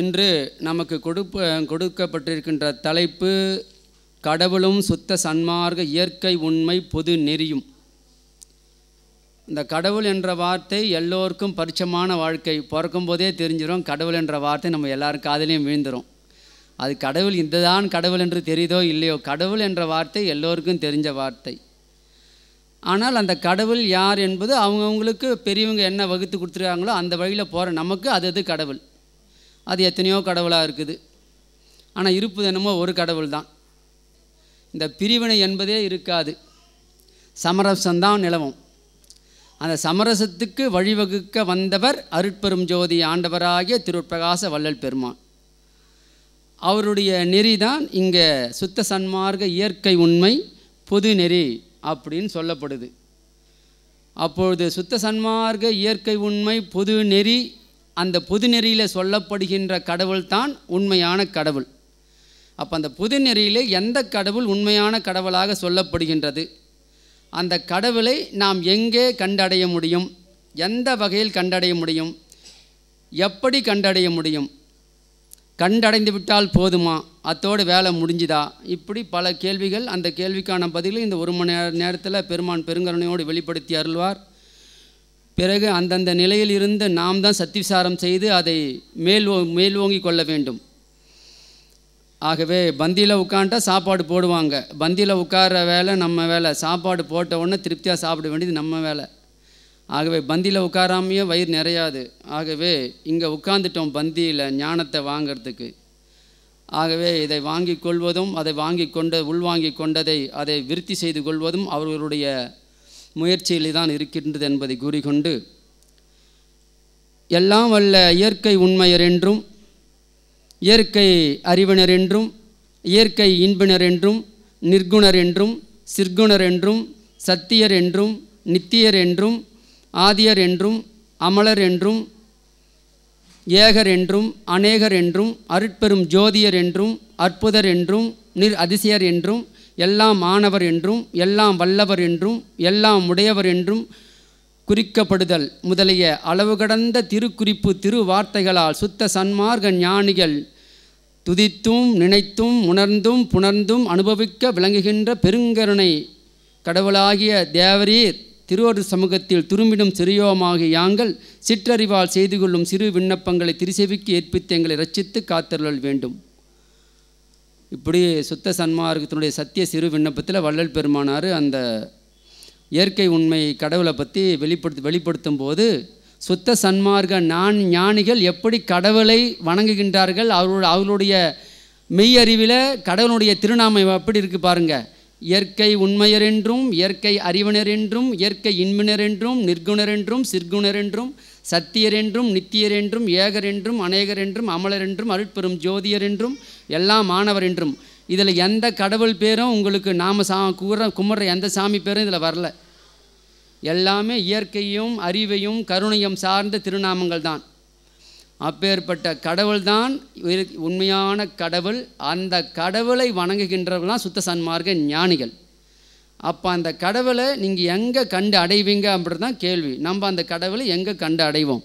இன்று நமக்கு கொடுப்ப கொடுக்கப்பட்டிருக்கின்ற தலைப்பு கடவுளும் சுத்த சன்மார்க்க இயற்கை உண்மை பொது நெறியும் இந்த கடவுள் என்ற வார்த்தை எல்லோருக்கும் பரிச்சமான வாழ்க்கை பிறக்கும் போதே தெரிஞ்சிடும் கடவுள் என்ற வார்த்தை நம்ம எல்லாரும் காதலையும் விழுந்துடும் அது கடவுள் இந்த தான் கடவுள் என்று தெரியுதோ இல்லையோ கடவுள் என்ற வார்த்தை எல்லோருக்கும் தெரிஞ்ச வார்த்தை ஆனால் அந்த கடவுள் யார் என்பது அவங்கவுங்களுக்கு பெரியவங்க என்ன வகுத்து கொடுத்துருக்காங்களோ அந்த வழியில் போகிற நமக்கு அது அது கடவுள் அது எத்தனையோ கடவுளாக இருக்குது ஆனால் இருப்பது என்னமோ ஒரு கடவுள் தான் இந்த பிரிவினை என்பதே இருக்காது சமரசந்தான் நிலவும் அந்த சமரசத்துக்கு வழிவகுக்க வந்தவர் அருட்பெரும் ஜோதி ஆண்டவராகிய திருப்பிரகாச வள்ளல் பெருமான் அவருடைய நெறி தான் இங்கே சுத்த சன்மார்க்க இயற்கை உண்மை பொது நெறி அப்படின்னு சொல்லப்படுது அப்பொழுது சுத்த சன்மார்க்க இயற்கை உண்மை பொது நெறி அந்த புது நெறியில் சொல்லப்படுகின்ற கடவுள் தான் உண்மையான கடவுள் அப்போ அந்த புது நெறியில் எந்த கடவுள் உண்மையான கடவுளாக சொல்லப்படுகின்றது அந்த கடவுளை நாம் எங்கே கண்டடைய முடியும் எந்த வகையில் கண்டடைய முடியும் எப்படி கண்டடைய முடியும் கண்டடைந்து விட்டால் போதுமா அத்தோடு வேலை முடிஞ்சுதா இப்படி பல கேள்விகள் அந்த கேள்விக்கான பதிலும் இந்த ஒரு மணி நேரத்தில் பெருமான் பெருங்கருணையோடு வெளிப்படுத்தி அருள்வார் பிறகு அந்தந்த நிலையில் இருந்து நாம் தான் சத்திவிசாரம் செய்து அதை மேல் மேல் மேல்வோங்கி கொள்ள வேண்டும் ஆகவே பந்தியில் உட்காண்டா சாப்பாடு போடுவாங்க பந்தியில் உட்கார வேலை நம்ம வேலை சாப்பாடு போட்ட உடனே திருப்தியாக சாப்பிட வேண்டியது நம்ம வேலை ஆகவே பந்தியில் உட்காராமையே வயிறு நிறையாது ஆகவே இங்கே உட்காந்துட்டோம் பந்தியில் ஞானத்தை வாங்கிறதுக்கு ஆகவே இதை வாங்கி கொள்வதும் அதை வாங்கி கொண்ட உள்வாங்கி கொண்டதை அதை விருத்தி செய்து கொள்வதும் அவர்களுடைய முயற்சியிலே தான் இருக்கின்றது என்பதை கூறிக்கொண்டு எல்லாம் வல்ல இயற்கை உண்மையர் என்றும் இயற்கை அறிவினர் என்றும் இயற்கை இன்பினர் என்றும் நிர்குணர் என்றும் சிற்குணர் என்றும் சத்தியர் என்றும் நித்தியர் என்றும் ஆதியர் என்றும் அமலர் என்றும் ஏகர் என்றும் அநேகர் என்றும் அருட்பெரும் ஜோதியர் என்றும் அற்புதர் என்றும் நிர் அதிசயர் என்றும் எல்லாம் ஆனவர் என்றும் எல்லாம் வல்லவர் என்றும் எல்லாம் உடையவர் என்றும் குறிக்கப்படுதல் முதலிய அளவு கடந்த திருக்குறிப்பு திருவார்த்தைகளால் சுத்த சன்மார்க்க ஞானிகள் துதித்தும் நினைத்தும் உணர்ந்தும் புணர்ந்தும் அனுபவிக்க விளங்குகின்ற பெருங்கருணை கடவுளாகிய தேவரீர் திருவரு சமூகத்தில் துரும்பிடும் சிறியோமாகிய யாங்கள் சிற்றறிவால் செய்து கொள்ளும் சிறு விண்ணப்பங்களை திருசெவிக்கு ஏற்பித்து எங்களை ரட்சித்து காத்தருளல் வேண்டும் இப்படி சுத்த சன்மார்க்கத்தினுடைய சத்திய சிறு விண்ணப்பத்தில் வள்ளல் பெருமானார் அந்த இயற்கை உண்மை கடவுளை பற்றி வெளிப்படுத்து வெளிப்படுத்தும் போது சுத்த சன்மார்க்க நான் ஞானிகள் எப்படி கடவுளை வணங்குகின்றார்கள் அவரு அவர்களுடைய மெய் அறிவில் கடவுளுடைய திருநாமை எப்படி இருக்குது பாருங்கள் இயற்கை உண்மையர் என்றும் இயற்கை அறிவினர் என்றும் இயற்கை இன்மினர் என்றும் நிர்குணர் என்றும் சிற்குணர் என்றும் சத்தியர் என்றும் நித்தியர் என்றும் ஏகர் என்றும் அநேகர் என்றும் அமலர் என்றும் அருட்பெரும் ஜோதியர் என்றும் எல்லாம் மாணவர் என்றும் இதில் எந்த கடவுள் பேரும் உங்களுக்கு நாம் சா கூற கும்பிட்ற எந்த சாமி பேரும் இதில் வரல எல்லாமே இயற்கையும் அறிவையும் கருணையும் சார்ந்த திருநாமங்கள் தான் அப்பேற்பட்ட கடவுள்தான் உண்மையான கடவுள் அந்த கடவுளை வணங்குகின்றவர்களாம் சுத்த சன்மார்க்க ஞானிகள் அப்போ அந்த கடவுளை நீங்கள் எங்கே கண்டு அடைவீங்க அப்படின்றது தான் கேள்வி நம்ம அந்த கடவுளை எங்கே கண்டு அடைவோம்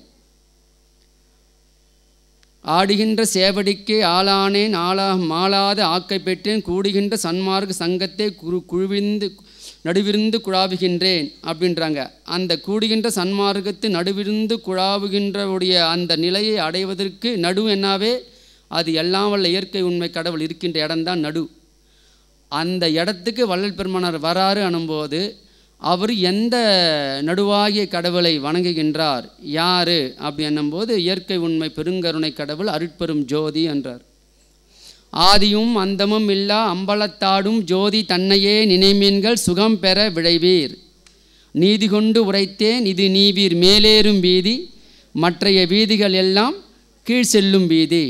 ஆடுகின்ற சேவடிக்கு ஆளானேன் ஆளாக மாளாத ஆக்கை பெற்றேன் கூடுகின்ற சன்மார்க்க சங்கத்தை குரு குழுவிந்து நடுவிருந்து குழாவுகின்றேன் அப்படின்றாங்க அந்த கூடுகின்ற சன்மார்க்கத்து நடுவிருந்து குழாவுகின்றவுடைய அந்த நிலையை அடைவதற்கு நடு என்னாவே அது எல்லாம் வல்ல இயற்கை உண்மை கடவுள் இருக்கின்ற இடம்தான் நடு அந்த இடத்துக்கு வள்ளல் பெருமானார் வராரு அனும்போது அவர் எந்த நடுவாகிய கடவுளை வணங்குகின்றார் யார் அப்படி என்னும்போது இயற்கை உண்மை பெருங்கருணை கடவுள் அருட்பெரும் ஜோதி என்றார் ஆதியும் அந்தமும் இல்லா அம்பலத்தாடும் ஜோதி தன்னையே நினைமீன்கள் சுகம் பெற விழைவீர் நீதி கொண்டு உரைத்தேன் இது நீவீர் மேலேறும் வீதி மற்றைய வீதிகள் எல்லாம் கீழ் செல்லும் வீதி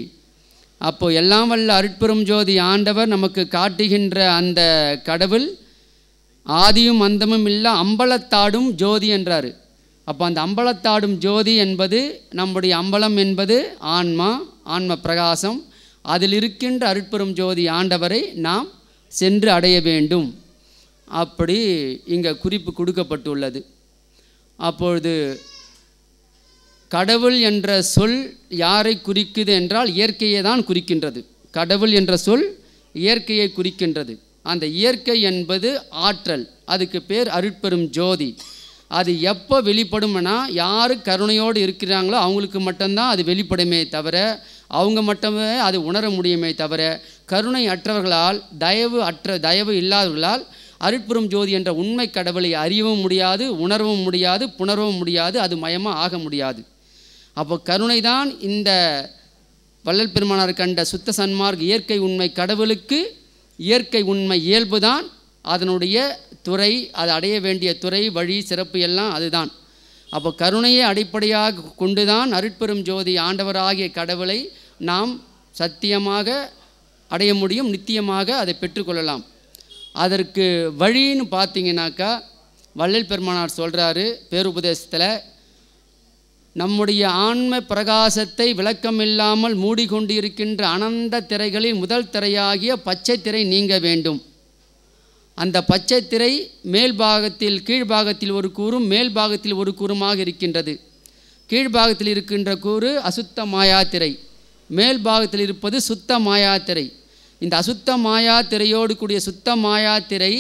அப்போது எல்லாம் வல்ல அருட்பெரும் ஜோதி ஆண்டவர் நமக்கு காட்டுகின்ற அந்த கடவுள் ஆதியும் அந்தமும் இல்லை அம்பலத்தாடும் ஜோதி என்றார் அப்போ அந்த அம்பலத்தாடும் ஜோதி என்பது நம்முடைய அம்பலம் என்பது ஆன்மா ஆன்ம பிரகாசம் அதில் இருக்கின்ற அருட்பெரும் ஜோதி ஆண்டவரை நாம் சென்று அடைய வேண்டும் அப்படி இங்கே குறிப்பு கொடுக்கப்பட்டுள்ளது அப்பொழுது கடவுள் என்ற சொல் யாரை குறிக்குது என்றால் இயற்கையை தான் குறிக்கின்றது கடவுள் என்ற சொல் இயற்கையை குறிக்கின்றது அந்த இயற்கை என்பது ஆற்றல் அதுக்கு பேர் அருட்பெரும் ஜோதி அது எப்போ வெளிப்படும்னா யார் கருணையோடு இருக்கிறாங்களோ அவங்களுக்கு மட்டும்தான் அது வெளிப்படுமே தவிர அவங்க மட்டுமே அது உணர முடியுமே தவிர கருணை அற்றவர்களால் தயவு அற்ற தயவு இல்லாதவர்களால் அருட்புறும் ஜோதி என்ற உண்மை கடவுளை அறியவும் முடியாது உணரவும் முடியாது புணரவும் முடியாது அது மயமாக ஆக முடியாது அப்போ கருணை தான் இந்த வள்ளல் பெருமானார் கண்ட சுத்த சன்மார்க் இயற்கை உண்மை கடவுளுக்கு இயற்கை உண்மை இயல்பு தான் அதனுடைய துறை அது அடைய வேண்டிய துறை வழி சிறப்பு எல்லாம் அதுதான் அப்போ கருணையை அடிப்படையாக கொண்டு தான் அருட்பெரும் ஜோதி ஆண்டவராகிய கடவுளை நாம் சத்தியமாக அடைய முடியும் நித்தியமாக அதை பெற்றுக்கொள்ளலாம் அதற்கு வழின்னு பார்த்தீங்கன்னாக்கா வள்ளல் பெருமானார் சொல்கிறாரு பேருபதேசத்தில் நம்முடைய ஆன்ம பிரகாசத்தை விளக்கமில்லாமல் இல்லாமல் மூடிக்கொண்டிருக்கின்ற அனந்த திரைகளில் முதல் திரையாகிய பச்சை திரை நீங்க வேண்டும் அந்த பச்சை திரை மேல் பாகத்தில் கீழ்பாகத்தில் ஒரு கூறும் மேல் பாகத்தில் ஒரு கூறுமாக இருக்கின்றது கீழ்பாகத்தில் இருக்கின்ற கூறு அசுத்த மாயாத்திரை மேல் பாகத்தில் இருப்பது சுத்த மாயாத்திரை இந்த அசுத்த மாயாத்திரையோடு கூடிய சுத்த மாயாத்திரை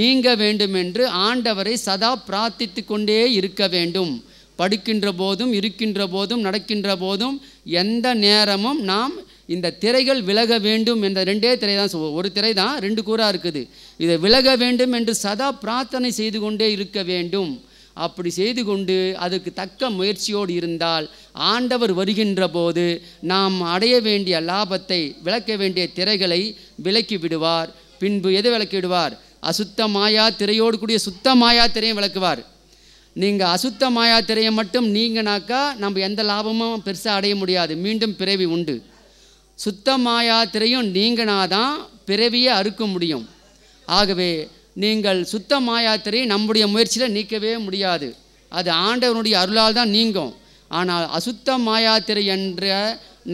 நீங்க வேண்டும் என்று ஆண்டவரை சதா பிரார்த்தித்து கொண்டே இருக்க வேண்டும் படுக்கின்ற போதும் இருக்கின்ற போதும் நடக்கின்ற போதும் எந்த நேரமும் நாம் இந்த திரைகள் விலக வேண்டும் என்ற ரெண்டே திரை தான் ஒரு திரை தான் ரெண்டு கூறாக இருக்குது இதை விலக வேண்டும் என்று சதா பிரார்த்தனை செய்து கொண்டே இருக்க வேண்டும் அப்படி செய்து கொண்டு அதுக்கு தக்க முயற்சியோடு இருந்தால் ஆண்டவர் வருகின்ற போது நாம் அடைய வேண்டிய லாபத்தை விளக்க வேண்டிய திரைகளை விலக்கி விடுவார் பின்பு எதை விளக்கிடுவார் அசுத்தமாயா திரையோடு கூடிய சுத்தமாயா திரையும் விளக்குவார் நீங்கள் அசுத்த மாயாத்திரையை மட்டும் நீங்கனாக்கா நம்ம எந்த லாபமும் பெருசாக அடைய முடியாது மீண்டும் பிறவி உண்டு சுத்த மாயாத்திரையும் தான் பிறவியை அறுக்க முடியும் ஆகவே நீங்கள் சுத்த மாயாத்திரையை நம்முடைய முயற்சியில் நீக்கவே முடியாது அது ஆண்டவனுடைய அருளால் தான் நீங்கும் ஆனால் அசுத்த மாயாத்திரை என்ற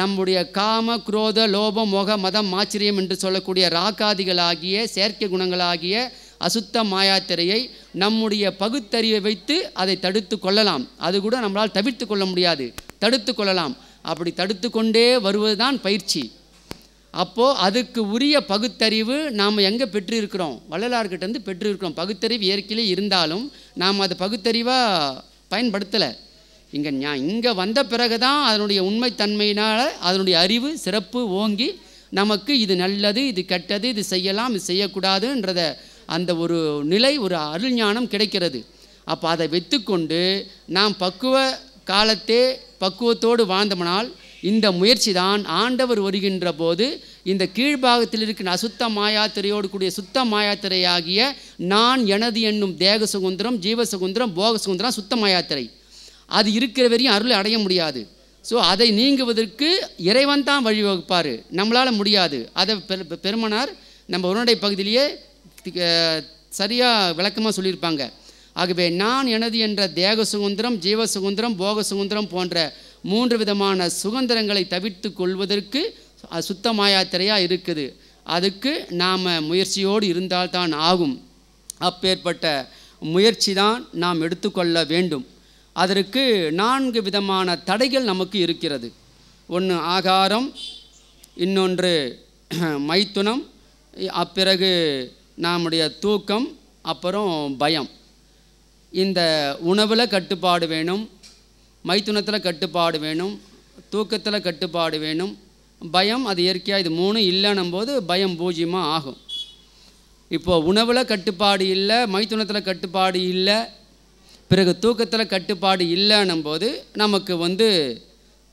நம்முடைய காம குரோத லோபம் முக மதம் ஆச்சரியம் என்று சொல்லக்கூடிய ராக்காதிகளாகிய செயற்கை குணங்களாகிய அசுத்த மாயாத்திரையை நம்முடைய பகுத்தறிவை வைத்து அதை தடுத்து கொள்ளலாம் அது கூட நம்மளால் தவிர்த்து கொள்ள முடியாது தடுத்து கொள்ளலாம் அப்படி தடுத்து கொண்டே வருவது தான் பயிற்சி அப்போது அதுக்கு உரிய பகுத்தறிவு நாம் எங்கே பெற்றிருக்கிறோம் வள்ளலார்கிட்டேருந்து பெற்றிருக்கிறோம் பகுத்தறிவு இயற்கையிலே இருந்தாலும் நாம் அது பகுத்தறிவாக பயன்படுத்தலை இங்கே ஞா இங்கே வந்த பிறகு தான் அதனுடைய உண்மைத்தன்மையினால் அதனுடைய அறிவு சிறப்பு ஓங்கி நமக்கு இது நல்லது இது கெட்டது இது செய்யலாம் இது செய்யக்கூடாதுன்றதை அந்த ஒரு நிலை ஒரு அருள் ஞானம் கிடைக்கிறது அப்போ அதை வைத்துக்கொண்டு நாம் பக்குவ காலத்தே பக்குவத்தோடு வாழ்ந்தமனால் இந்த முயற்சி தான் ஆண்டவர் வருகின்ற போது இந்த கீழ்பாகத்தில் இருக்கிற அசுத்த மாயாத்திரையோடு கூடிய சுத்த மாயாத்திரையாகிய நான் எனது என்னும் தேக சுதந்திரம் ஜீவ சுதந்திரம் போக சுதந்திரம் சுத்த மாயாத்திரை அது இருக்கிற வரையும் அருளை அடைய முடியாது ஸோ அதை நீங்குவதற்கு இறைவன் தான் வழிவகுப்பார் நம்மளால் முடியாது அதை பெருமனார் நம்ம உருண்டை பகுதியிலேயே சரியாக விளக்கமாக சொல்லியிருப்பாங்க ஆகவே நான் எனது என்ற தேக சுதந்திரம் ஜீவ சுதந்திரம் போக சுதந்திரம் போன்ற மூன்று விதமான சுதந்திரங்களை தவிர்த்து கொள்வதற்கு சுத்த மாயாத்திரையாக இருக்குது அதுக்கு நாம் முயற்சியோடு இருந்தால்தான் ஆகும் அப்பேற்பட்ட முயற்சி தான் நாம் எடுத்துக்கொள்ள வேண்டும் அதற்கு நான்கு விதமான தடைகள் நமக்கு இருக்கிறது ஒன்று ஆகாரம் இன்னொன்று மைத்துனம் அப்பிறகு நம்முடைய தூக்கம் அப்புறம் பயம் இந்த உணவில் கட்டுப்பாடு வேணும் மைத்துனத்தில் கட்டுப்பாடு வேணும் தூக்கத்தில் கட்டுப்பாடு வேணும் பயம் அது இயற்கையாக இது மூணு இல்லைன்னும் போது பயம் பூஜ்ஜியமாக ஆகும் இப்போது உணவில் கட்டுப்பாடு இல்லை மைத்துனத்தில் கட்டுப்பாடு இல்லை பிறகு தூக்கத்தில் கட்டுப்பாடு இல்லைன்னும் போது நமக்கு வந்து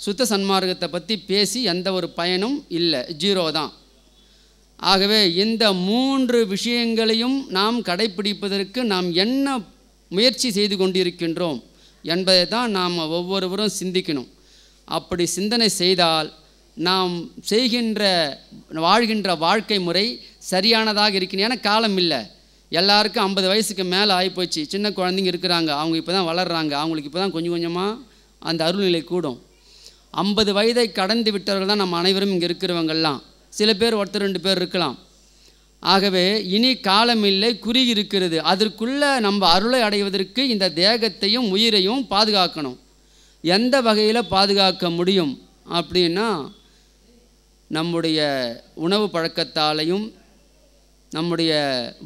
சுத்த சன்மார்க்கத்தை பற்றி பேசி எந்த ஒரு பயனும் இல்லை ஜீரோ தான் ஆகவே இந்த மூன்று விஷயங்களையும் நாம் கடைபிடிப்பதற்கு நாம் என்ன முயற்சி செய்து கொண்டிருக்கின்றோம் என்பதை தான் நாம் ஒவ்வொருவரும் சிந்திக்கணும் அப்படி சிந்தனை செய்தால் நாம் செய்கின்ற வாழ்கின்ற வாழ்க்கை முறை சரியானதாக இருக்கணும் ஏன்னா காலம் இல்லை எல்லாருக்கும் ஐம்பது வயசுக்கு மேலே ஆகிப்போச்சு சின்ன குழந்தைங்க இருக்கிறாங்க அவங்க இப்போ தான் வளர்கிறாங்க அவங்களுக்கு இப்போ தான் கொஞ்சம் கொஞ்சமாக அந்த அருள்நிலை கூடும் ஐம்பது வயதை கடந்து விட்டவர்கள் தான் நம்ம அனைவரும் இங்கே இருக்கிறவங்கள்லாம் சில பேர் ஒருத்தர் ரெண்டு பேர் இருக்கலாம் ஆகவே இனி காலமில்லை குறி இருக்கிறது அதற்குள்ளே நம்ம அருளை அடைவதற்கு இந்த தேகத்தையும் உயிரையும் பாதுகாக்கணும் எந்த வகையில் பாதுகாக்க முடியும் அப்படின்னா நம்முடைய உணவு பழக்கத்தாலையும் நம்முடைய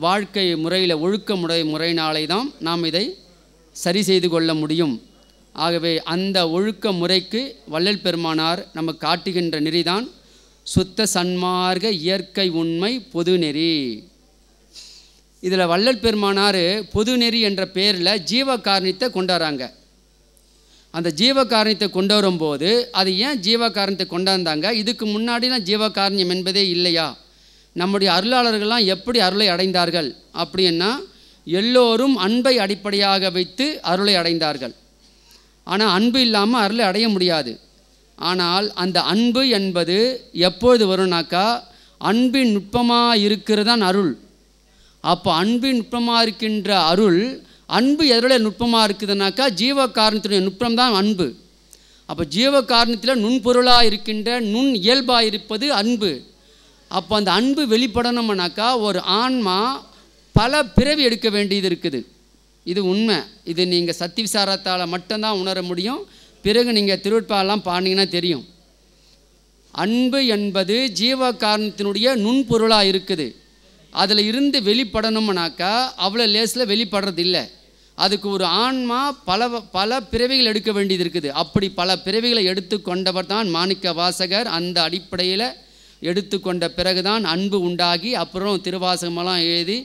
வாழ்க்கை முறையில் ஒழுக்க முறை முறையினாலே தான் நாம் இதை சரி செய்து கொள்ள முடியும் ஆகவே அந்த ஒழுக்க முறைக்கு வள்ளல் பெருமானார் நமக்கு காட்டுகின்ற நெறிதான் சுத்த சன்மார்க்க இயற்கை உண்மை பொதுநெறி இதில் வள்ளல் பெருமானார் பொதுநெறி என்ற பேரில் ஜீவ காரணியத்தை கொண்டாடுறாங்க அந்த ஜீவ கொண்டு வரும்போது அது ஏன் ஜீவகாரணத்தை கொண்டாந்தாங்க இதுக்கு முன்னாடிலாம் ஜீவகாரண்யம் என்பதே இல்லையா நம்முடைய அருளாளர்கள்லாம் எப்படி அருளை அடைந்தார்கள் அப்படின்னா எல்லோரும் அன்பை அடிப்படையாக வைத்து அருளை அடைந்தார்கள் ஆனால் அன்பு இல்லாமல் அருளை அடைய முடியாது ஆனால் அந்த அன்பு என்பது எப்பொழுது வரும்னாக்கா அன்பின் நுட்பமாக இருக்கிறதான் அருள் அப்போ அன்பின் நுட்பமாக இருக்கின்ற அருள் அன்பு எதிரோட நுட்பமாக இருக்குதுனாக்கா ஜீவ காரணத்தினுடைய நுட்பம் தான் அன்பு அப்போ ஜீவ காரணத்தில் நுண்பொருளாக இருக்கின்ற நுண் இயல்பாக இருப்பது அன்பு அப்போ அந்த அன்பு வெளிப்படணும்னாக்கா ஒரு ஆன்மா பல பிறவி எடுக்க வேண்டியது இருக்குது இது உண்மை இது நீங்கள் சத்தி விசாரத்தால் மட்டும்தான் உணர முடியும் பிறகு நீங்கள் திருவிட்பாலாம் பாடினீங்கன்னா தெரியும் அன்பு என்பது ஜீவ காரணத்தினுடைய நுண்பொருளாக இருக்குது அதில் இருந்து வெளிப்படணும்னாக்கா அவ்வளோ லேஸில் வெளிப்படுறது இல்லை அதுக்கு ஒரு ஆன்மா பல பல பிறவிகள் எடுக்க வேண்டியது இருக்குது அப்படி பல பிறவிகளை எடுத்து கொண்டவர் தான் மாணிக்க வாசகர் அந்த அடிப்படையில் எடுத்துக்கொண்ட பிறகுதான் அன்பு உண்டாகி அப்புறம் திருவாசகமெல்லாம் எழுதி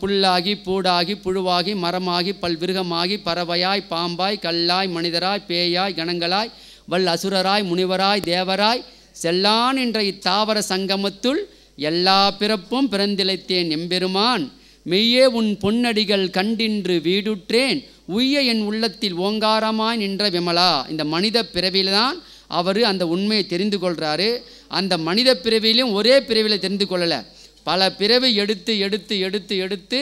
புல்லாகி பூடாகி புழுவாகி மரமாகி பல்விருகமாகி பறவையாய் பாம்பாய் கல்லாய் மனிதராய் பேயாய் கணங்களாய் வல் அசுரராய் முனிவராய் தேவராய் செல்லான் என்ற இத்தாவர சங்கமத்துள் எல்லா பிறப்பும் பிறந்திழைத்தேன் எம்பெருமான் மெய்யே உன் பொன்னடிகள் கண்டின்று வீடுற்றேன் உய்ய என் உள்ளத்தில் ஓங்காரமாய் நின்ற விமலா இந்த மனித பிறவியில்தான் அவர் அந்த உண்மையை தெரிந்து கொள்கிறாரு அந்த மனித பிறவியிலும் ஒரே பிறவியில் தெரிந்து கொள்ளலை பல பிறவை எடுத்து எடுத்து எடுத்து எடுத்து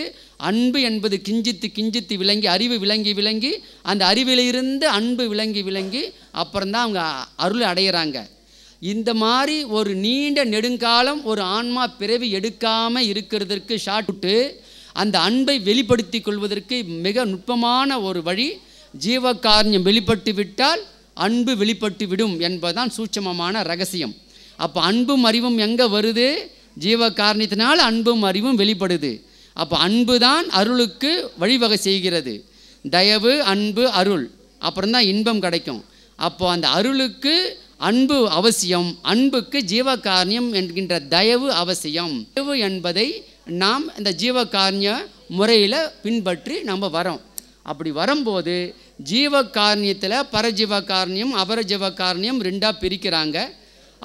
அன்பு என்பது கிஞ்சித்து கிஞ்சித்து விளங்கி அறிவு விளங்கி விளங்கி அந்த அறிவிலிருந்து அன்பு விளங்கி விளங்கி அப்புறம்தான் அவங்க அருள் அடையிறாங்க இந்த மாதிரி ஒரு நீண்ட நெடுங்காலம் ஒரு ஆன்மா பிறவி எடுக்காமல் இருக்கிறதற்கு ஷார்ட்புட்டு அந்த அன்பை வெளிப்படுத்தி கொள்வதற்கு மிக நுட்பமான ஒரு வழி ஜீவகாரியம் வெளிப்பட்டு விட்டால் அன்பு வெளிப்பட்டு விடும் என்பதுதான் சூட்சமமான ரகசியம் அப்போ அன்பும் அறிவும் எங்கே வருது ஜீவ காரணத்தினால் அன்பும் அறிவும் வெளிப்படுது அப்போ அன்பு தான் அருளுக்கு வழிவகை செய்கிறது தயவு அன்பு அருள் அப்புறம் தான் இன்பம் கிடைக்கும் அப்போ அந்த அருளுக்கு அன்பு அவசியம் அன்புக்கு ஜீவகாரண்யம் என்கின்ற தயவு அவசியம் தயவு என்பதை நாம் இந்த ஜீவகாரண்ய முறையில் பின்பற்றி நம்ம வரோம் அப்படி வரும்போது ஜீவகாரண்யத்தில் அபரஜீவ காரணியம் ரெண்டாக பிரிக்கிறாங்க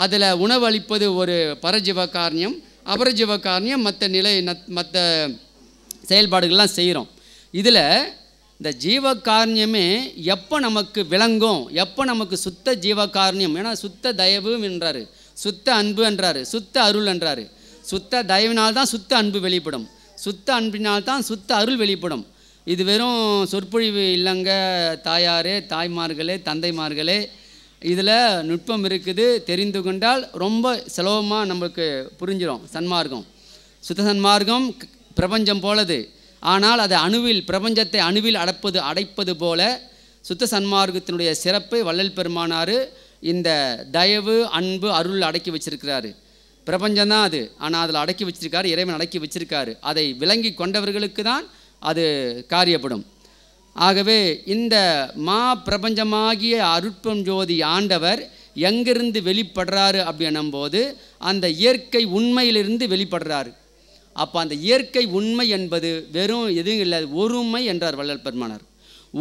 அதில் உணவளிப்பது ஒரு பரஜீவ காரணியம் அபரஜீவ காரணியம் மற்ற நிலை மற்ற செயல்பாடுகள்லாம் செய்கிறோம் இதில் இந்த காரணியமே எப்போ நமக்கு விளங்கும் எப்போ நமக்கு சுத்த காரணியம் ஏன்னா சுத்த தயவு என்றார் சுத்த அன்பு என்றார் சுத்த அருள் என்றார் சுத்த தயவினால்தான் சுத்த அன்பு வெளிப்படும் சுத்த அன்பினால்தான் சுத்த அருள் வெளிப்படும் இது வெறும் சொற்பொழிவு இல்லைங்க தாயாரே தாய்மார்களே தந்தைமார்களே இதில் நுட்பம் இருக்குது தெரிந்து கொண்டால் ரொம்ப சுலபமாக நம்மளுக்கு புரிஞ்சிடும் சன்மார்க்கம் சுத்த சன்மார்க்கம் பிரபஞ்சம் போலது ஆனால் அதை அணுவில் பிரபஞ்சத்தை அணுவில் அடப்பது அடைப்பது போல சுத்த சன்மார்க்கத்தினுடைய சிறப்பை வள்ளல் பெருமானார் இந்த தயவு அன்பு அருள் அடக்கி வச்சிருக்கிறாரு பிரபஞ்சந்தான் அது ஆனால் அதில் அடக்கி வச்சிருக்காரு இறைவன் அடக்கி வச்சிருக்காரு அதை விளங்கி கொண்டவர்களுக்கு தான் அது காரியப்படும் ஆகவே இந்த மா பிரபஞ்சமாகிய அருட்பம் ஜோதி ஆண்டவர் எங்கிருந்து வெளிப்படுறாரு அப்படின்னும் போது அந்த இயற்கை உண்மையிலிருந்து வெளிப்படுறாரு அப்போ அந்த இயற்கை உண்மை என்பது வெறும் எதுவும் இல்லை ஒருமை என்றார் வள்ளல் பெருமானார்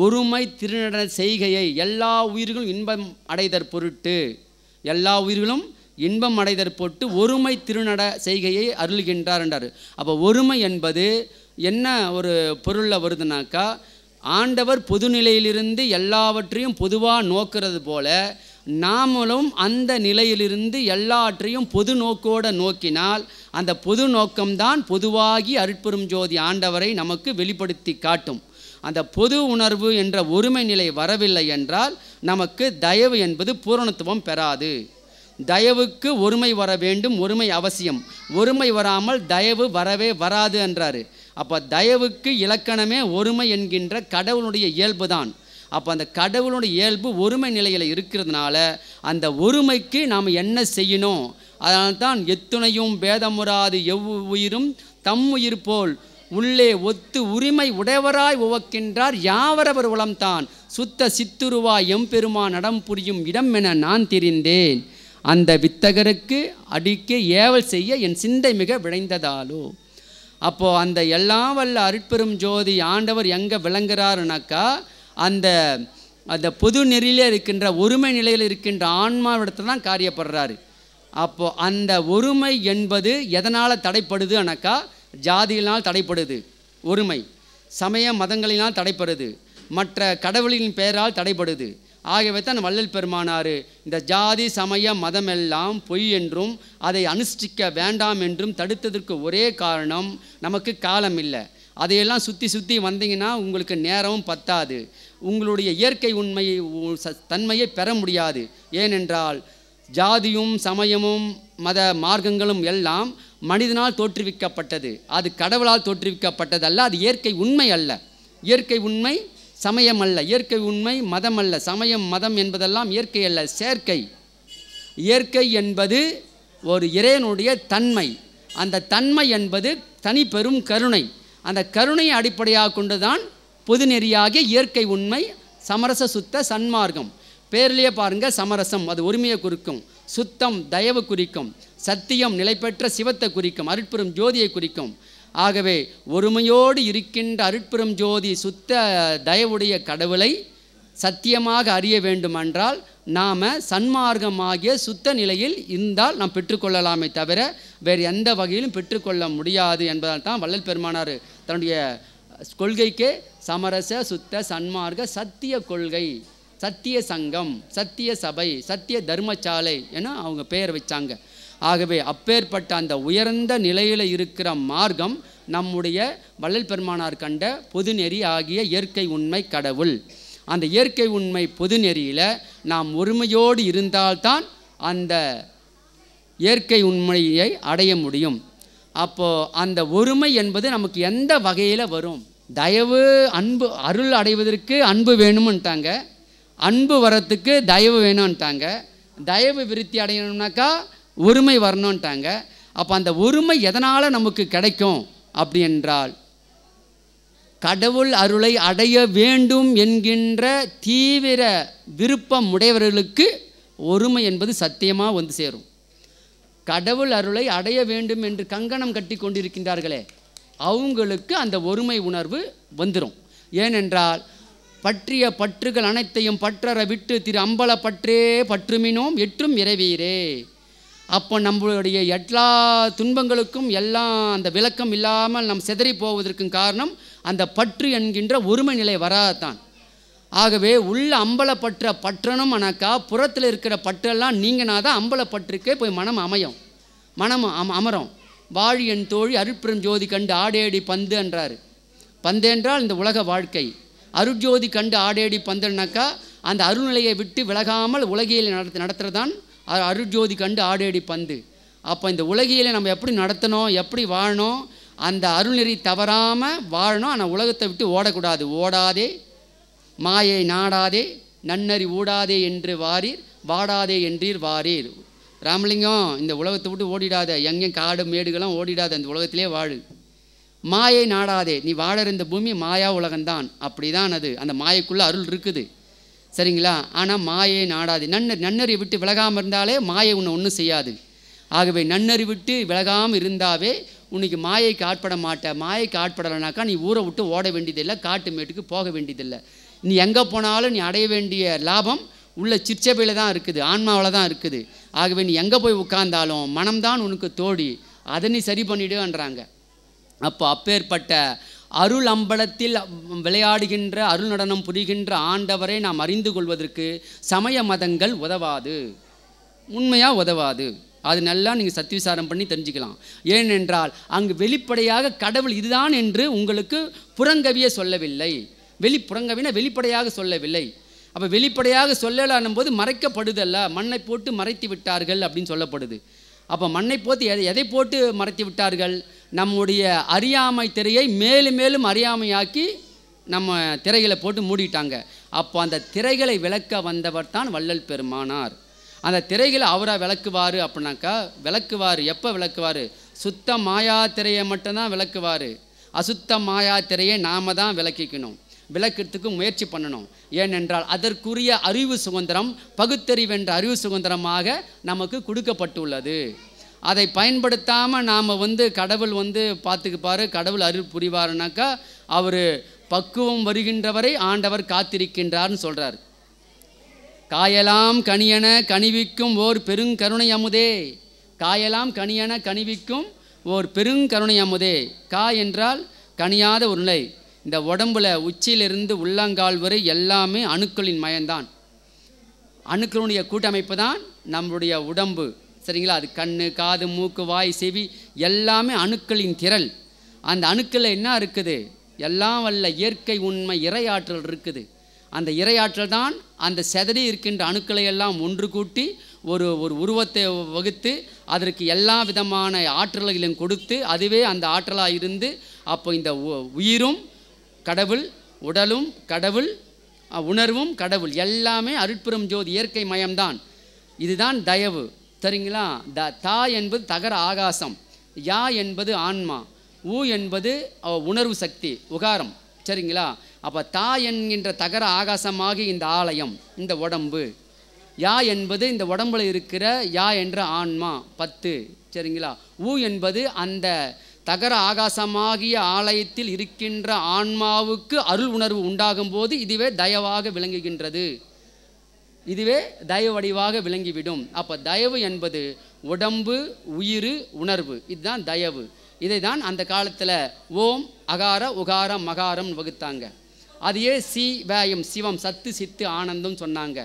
ஒருமை திருநடன செய்கையை எல்லா உயிர்களும் இன்பம் அடைதற் பொருட்டு எல்லா உயிர்களும் இன்பம் அடைதற் பொருட்டு ஒருமை திருநட செய்கையை அருள்கின்றார் என்றார் அப்போ ஒருமை என்பது என்ன ஒரு பொருளில் வருதுனாக்கா ஆண்டவர் பொதுநிலையிலிருந்து எல்லாவற்றையும் பொதுவாக நோக்கிறது போல நாமளும் அந்த நிலையிலிருந்து எல்லாற்றையும் பொது நோக்கோடு நோக்கினால் அந்த பொது நோக்கம்தான் பொதுவாகி அருட்பெரும் ஜோதி ஆண்டவரை நமக்கு வெளிப்படுத்தி காட்டும் அந்த பொது உணர்வு என்ற ஒருமை நிலை வரவில்லை என்றால் நமக்கு தயவு என்பது பூரணத்துவம் பெறாது தயவுக்கு ஒருமை வர வேண்டும் ஒருமை அவசியம் ஒருமை வராமல் தயவு வரவே வராது என்றார் அப்போ தயவுக்கு இலக்கணமே ஒருமை என்கின்ற கடவுளுடைய இயல்பு தான் அப்போ அந்த கடவுளுடைய இயல்பு ஒருமை நிலையில் இருக்கிறதுனால அந்த ஒருமைக்கு நாம் என்ன செய்யணும் அதனால் தான் எத்துணையும் பேதமுறாது எவ்வுயிரும் உயிரும் தம் உயிர் போல் உள்ளே ஒத்து உரிமை உடையவராய் உவக்கின்றார் யாவரவர் உளம்தான் சுத்த சித்துருவாய் எம்பெருமா நடம் புரியும் இடம் என நான் தெரிந்தேன் அந்த வித்தகருக்கு அடிக்க ஏவல் செய்ய என் சிந்தை மிக விளைந்ததாலோ அப்போது அந்த எல்லாம் வல்ல அருட்பெரும் ஜோதி ஆண்டவர் எங்கே விளங்குறாருனாக்கா அந்த அந்த பொது நெறியில் இருக்கின்ற ஒருமை நிலையில் இருக்கின்ற ஆன்மாவிடத்தில் தான் காரியப்படுறாரு அப்போது அந்த ஒருமை என்பது எதனால் தடைப்படுது அனக்கா ஜாதியினால் தடைப்படுது ஒருமை சமய மதங்களினால் தடைப்படுது மற்ற கடவுளின் பெயரால் தடைப்படுது ஆகவே தான் வள்ளல் பெருமானார் இந்த ஜாதி சமய எல்லாம் பொய் என்றும் அதை அனுஷ்டிக்க வேண்டாம் என்றும் தடுத்ததற்கு ஒரே காரணம் நமக்கு காலம் இல்லை அதையெல்லாம் சுற்றி சுற்றி வந்தீங்கன்னா உங்களுக்கு நேரமும் பத்தாது உங்களுடைய இயற்கை உண்மையை தன்மையை பெற முடியாது ஏனென்றால் ஜாதியும் சமயமும் மத மார்க்கங்களும் எல்லாம் மனிதனால் தோற்றுவிக்கப்பட்டது அது கடவுளால் தோற்றுவிக்கப்பட்டது அல்ல அது இயற்கை உண்மை அல்ல இயற்கை உண்மை சமயம் அல்ல இயற்கை உண்மை மதம் அல்ல சமயம் மதம் என்பதெல்லாம் இயற்கை அல்ல செயற்கை இயற்கை என்பது ஒரு இறைவனுடைய தன்மை அந்த தன்மை என்பது தனி பெரும் கருணை அந்த கருணையை அடிப்படையாக கொண்டு தான் பொதுநெறியாகிய இயற்கை உண்மை சமரச சுத்த சன்மார்க்கம் பேர்லேயே பாருங்கள் சமரசம் அது உரிமையை குறிக்கும் சுத்தம் தயவு குறிக்கும் சத்தியம் நிலைபெற்ற சிவத்தை குறிக்கும் அருட்பெரும் ஜோதியை குறிக்கும் ஆகவே ஒருமையோடு இருக்கின்ற அருட்புறம் ஜோதி சுத்த தயவுடைய கடவுளை சத்தியமாக அறிய வேண்டுமென்றால் நாம் சன்மார்க்கமாகிய சுத்த நிலையில் இருந்தால் நாம் பெற்றுக்கொள்ளலாமே தவிர வேறு எந்த வகையிலும் பெற்றுக்கொள்ள முடியாது என்பதால் தான் வள்ளல் பெருமானார் தன்னுடைய கொள்கைக்கே சமரச சுத்த சன்மார்க்க சத்திய கொள்கை சத்திய சங்கம் சத்திய சபை சத்திய தர்மசாலை என அவங்க பெயர் வச்சாங்க ஆகவே அப்பேற்பட்ட அந்த உயர்ந்த நிலையில் இருக்கிற மார்க்கம் நம்முடைய வள்ளல் பெருமானார் கண்ட பொதுநெறி ஆகிய இயற்கை உண்மை கடவுள் அந்த இயற்கை உண்மை பொதுநெறியில் நாம் ஒருமையோடு இருந்தால்தான் அந்த இயற்கை உண்மையை அடைய முடியும் அப்போது அந்த ஒருமை என்பது நமக்கு எந்த வகையில் வரும் தயவு அன்பு அருள் அடைவதற்கு அன்பு வேணும்ன்ட்டாங்க அன்பு வரத்துக்கு தயவு வேணும்ன்ட்டாங்க தயவு விருத்தி அடையணும்னாக்கா ஒருமை வரணும்ன்ட்டாங்க அப்போ அந்த ஒருமை எதனால் நமக்கு கிடைக்கும் அப்படி என்றால் கடவுள் அருளை அடைய வேண்டும் என்கின்ற தீவிர விருப்பம் உடையவர்களுக்கு ஒருமை என்பது சத்தியமாக வந்து சேரும் கடவுள் அருளை அடைய வேண்டும் என்று கங்கணம் கட்டி கொண்டிருக்கின்றார்களே அவங்களுக்கு அந்த ஒருமை உணர்வு வந்துடும் ஏனென்றால் பற்றிய பற்றுகள் அனைத்தையும் பற்றற விட்டு திரு அம்பலப்பற்றே பற்றுமினோம் எற்றும் இறைவீரே அப்போ நம்மளுடைய எல்லா துன்பங்களுக்கும் எல்லாம் அந்த விளக்கம் இல்லாமல் நம் செதறி போவதற்கும் காரணம் அந்த பற்று என்கின்ற ஒருமை நிலை வராதான் ஆகவே உள்ள அம்பலப்பற்ற பற்றணும் ஆனாக்கா புறத்தில் இருக்கிற பற்றெல்லாம் நீங்கனா தான் அம்பலப்பற்றுக்கே போய் மனம் அமையும் மனம் அம் அமரும் வாழி என் தோழி அருட்பெரும் ஜோதி கண்டு ஆடேடி பந்து என்றார் பந்து என்றால் இந்த உலக வாழ்க்கை அருட்ஜோதி கண்டு ஆடேடி பந்துனாக்கா அந்த அருள்நிலையை விட்டு விலகாமல் உலகியலை நடத்து நடத்துகிறதான் அருட்ஜோதி கண்டு ஆடேடி பந்து அப்போ இந்த உலகியில் நம்ம எப்படி நடத்தணும் எப்படி வாழணும் அந்த அருள்நெறி தவறாமல் வாழணும் ஆனால் உலகத்தை விட்டு ஓடக்கூடாது ஓடாதே மாயை நாடாதே நன்னறி ஓடாதே என்று வாரீர் வாடாதே என்றீர் வாரீர் ராமலிங்கம் இந்த உலகத்தை விட்டு ஓடிடாத எங்கேயும் காடு மேடுகளும் ஓடிடாத அந்த உலகத்திலே வாழு மாயை நாடாதே நீ வாழற இந்த பூமி மாயா உலகம்தான் அப்படி தான் அது அந்த மாயைக்குள்ளே அருள் இருக்குது சரிங்களா ஆனால் மாயை நாடாது நன்னர் நன்னறி விட்டு விலகாமல் இருந்தாலே மாயை உன்னை ஒன்றும் செய்யாது ஆகவே நன்னறி விட்டு விலகாமல் இருந்தாவே உனக்கு மாயைக்கு ஆட்பட மாட்ட மாயைக்கு ஆட்படலைனாக்கா நீ ஊரை விட்டு ஓட வேண்டியதில்லை காட்டு மேட்டுக்கு போக வேண்டியதில்லை நீ எங்கே போனாலும் நீ அடைய வேண்டிய லாபம் உள்ள சிற்சபையில் தான் இருக்குது ஆன்மாவில் தான் இருக்குது ஆகவே நீ எங்கே போய் உட்கார்ந்தாலும் மனம்தான் உனக்கு தோடி அதை நீ சரி பண்ணிவிடுன்றாங்க அப்போ அப்பேற்பட்ட அருள் அம்பலத்தில் விளையாடுகின்ற அருள் நடனம் புரிகின்ற ஆண்டவரை நாம் அறிந்து கொள்வதற்கு சமய மதங்கள் உதவாது உண்மையாக உதவாது அது நல்லா நீங்கள் விசாரம் பண்ணி தெரிஞ்சுக்கலாம் ஏனென்றால் அங்கு வெளிப்படையாக கடவுள் இதுதான் என்று உங்களுக்கு புறங்கவியே சொல்லவில்லை வெளி புறங்கவினா வெளிப்படையாக சொல்லவில்லை அப்போ வெளிப்படையாக சொல்லலான்னும் போது மறைக்கப்படுதல்ல மண்ணை போட்டு மறைத்து விட்டார்கள் அப்படின்னு சொல்லப்படுது அப்போ மண்ணை போட்டு எதை எதை போட்டு மறைத்து விட்டார்கள் நம்முடைய அறியாமை திரையை மேலும் மேலும் அறியாமையாக்கி நம்ம திரைகளை போட்டு மூடிட்டாங்க அப்போ அந்த திரைகளை விளக்க வந்தவர் தான் வள்ளல் பெருமானார் அந்த திரைகளை அவராக விளக்குவார் அப்படின்னாக்கா விளக்குவார் எப்போ விளக்குவார் சுத்த மாயா திரையை மட்டும்தான் விளக்குவார் அசுத்த மாயா திரையை நாம் தான் விளக்கிக்கணும் விளக்கிறதுக்கு முயற்சி பண்ணணும் ஏனென்றால் அதற்குரிய அறிவு சுதந்திரம் பகுத்தறிவென்ற அறிவு சுதந்திரமாக நமக்கு கொடுக்கப்பட்டுள்ளது அதை பயன்படுத்தாமல் நாம் வந்து கடவுள் வந்து பார்த்துக்குப்பார் கடவுள் அருள் புரிவாருனாக்கா அவர் பக்குவம் வருகின்றவரை ஆண்டவர் காத்திருக்கின்றார்னு சொல்கிறார் காயலாம் கனியன கனிவிக்கும் ஓர் பெருங்கருணை அமுதே காயலாம் கனியன கனிவிக்கும் ஓர் பெருங்கருணை அமுதே கா என்றால் கனியாத ஒரு நிலை இந்த உடம்புல உச்சியிலிருந்து உள்ளங்கால் வரை எல்லாமே அணுக்களின் மயம்தான் அணுக்களுடைய கூட்டமைப்பு தான் நம்முடைய உடம்பு சரிங்களா அது கண் காது மூக்கு வாய் செவி எல்லாமே அணுக்களின் திரள் அந்த அணுக்களில் என்ன இருக்குது எல்லாம் வல்ல இயற்கை உண்மை இரையாற்றல் இருக்குது அந்த இரையாற்றல் தான் அந்த செதறி இருக்கின்ற அணுக்களை எல்லாம் ஒன்று கூட்டி ஒரு ஒரு உருவத்தை வகுத்து அதற்கு எல்லா விதமான ஆற்றல்களையும் கொடுத்து அதுவே அந்த ஆற்றலாக இருந்து அப்போ இந்த உயிரும் கடவுள் உடலும் கடவுள் உணர்வும் கடவுள் எல்லாமே அருட்புறம் ஜோதி இயற்கை மயம்தான் இதுதான் தயவு சரிங்களா த தா என்பது தகர ஆகாசம் யா என்பது ஆன்மா ஊ என்பது உணர்வு சக்தி உகாரம் சரிங்களா அப்போ தா என்கின்ற தகர ஆகாசமாகி இந்த ஆலயம் இந்த உடம்பு யா என்பது இந்த உடம்புல இருக்கிற யா என்ற ஆன்மா பத்து சரிங்களா ஊ என்பது அந்த தகர ஆகாசமாகிய ஆலயத்தில் இருக்கின்ற ஆன்மாவுக்கு அருள் உணர்வு உண்டாகும் போது இதுவே தயவாக விளங்குகின்றது இதுவே தயவு வடிவாக விளங்கிவிடும் அப்போ தயவு என்பது உடம்பு உயிர் உணர்வு இதுதான் தயவு இதை தான் அந்த காலத்தில் ஓம் அகார உகாரம் மகாரம் வகுத்தாங்க அதையே சி வேயம் சிவம் சத்து சித்து ஆனந்தம் சொன்னாங்க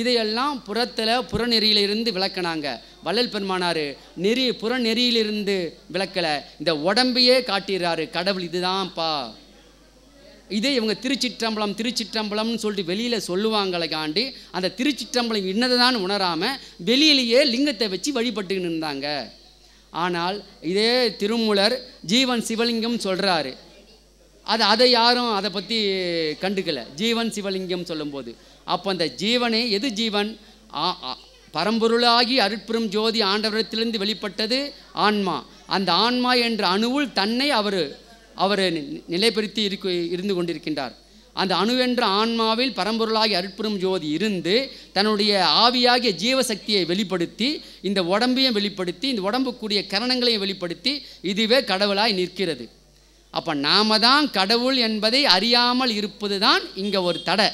இதையெல்லாம் புறத்தில் புறநெறியிலிருந்து விளக்கினாங்க வள்ளல் பெருமானார் நெறி புறநெறியிலிருந்து விளக்கலை இந்த உடம்பையே காட்டிடுறாரு கடவுள் இதுதான்ப்பா இதே இவங்க திருச்சிற்றம்பலம் திருச்சிற்றம்பலம்னு சொல்லிட்டு வெளியில் சொல்லுவாங்களை காண்டி அந்த திருச்சிற்றம்பலம் இன்னதுதான் உணராமல் வெளியிலேயே லிங்கத்தை வச்சு வழிபட்டுக்கின்னு இருந்தாங்க ஆனால் இதே திருமூலர் ஜீவன் சிவலிங்கம் சொல்கிறாரு அது அதை யாரும் அதை பற்றி கண்டுக்கலை ஜீவன் சிவலிங்கம் சொல்லும்போது அப்போ அந்த ஜீவனே எது ஜீவன் பரம்பொருளாகி அருட்பெரும் ஜோதி ஆண்டவரத்திலிருந்து வெளிப்பட்டது ஆன்மா அந்த ஆன்மா என்ற அணுவுள் தன்னை அவர் அவர் நிலைப்படுத்தி இருக்கு இருந்து கொண்டிருக்கின்றார் அந்த அணுவென்ற ஆன்மாவில் பரம்பொருளாகி அருட்புறும் ஜோதி இருந்து தன்னுடைய ஆவியாகிய ஜீவசக்தியை வெளிப்படுத்தி இந்த உடம்பையும் வெளிப்படுத்தி இந்த உடம்புக்குரிய கரணங்களையும் வெளிப்படுத்தி இதுவே கடவுளாய் நிற்கிறது அப்போ நாம தான் கடவுள் என்பதை அறியாமல் இருப்பது தான் இங்கே ஒரு தடை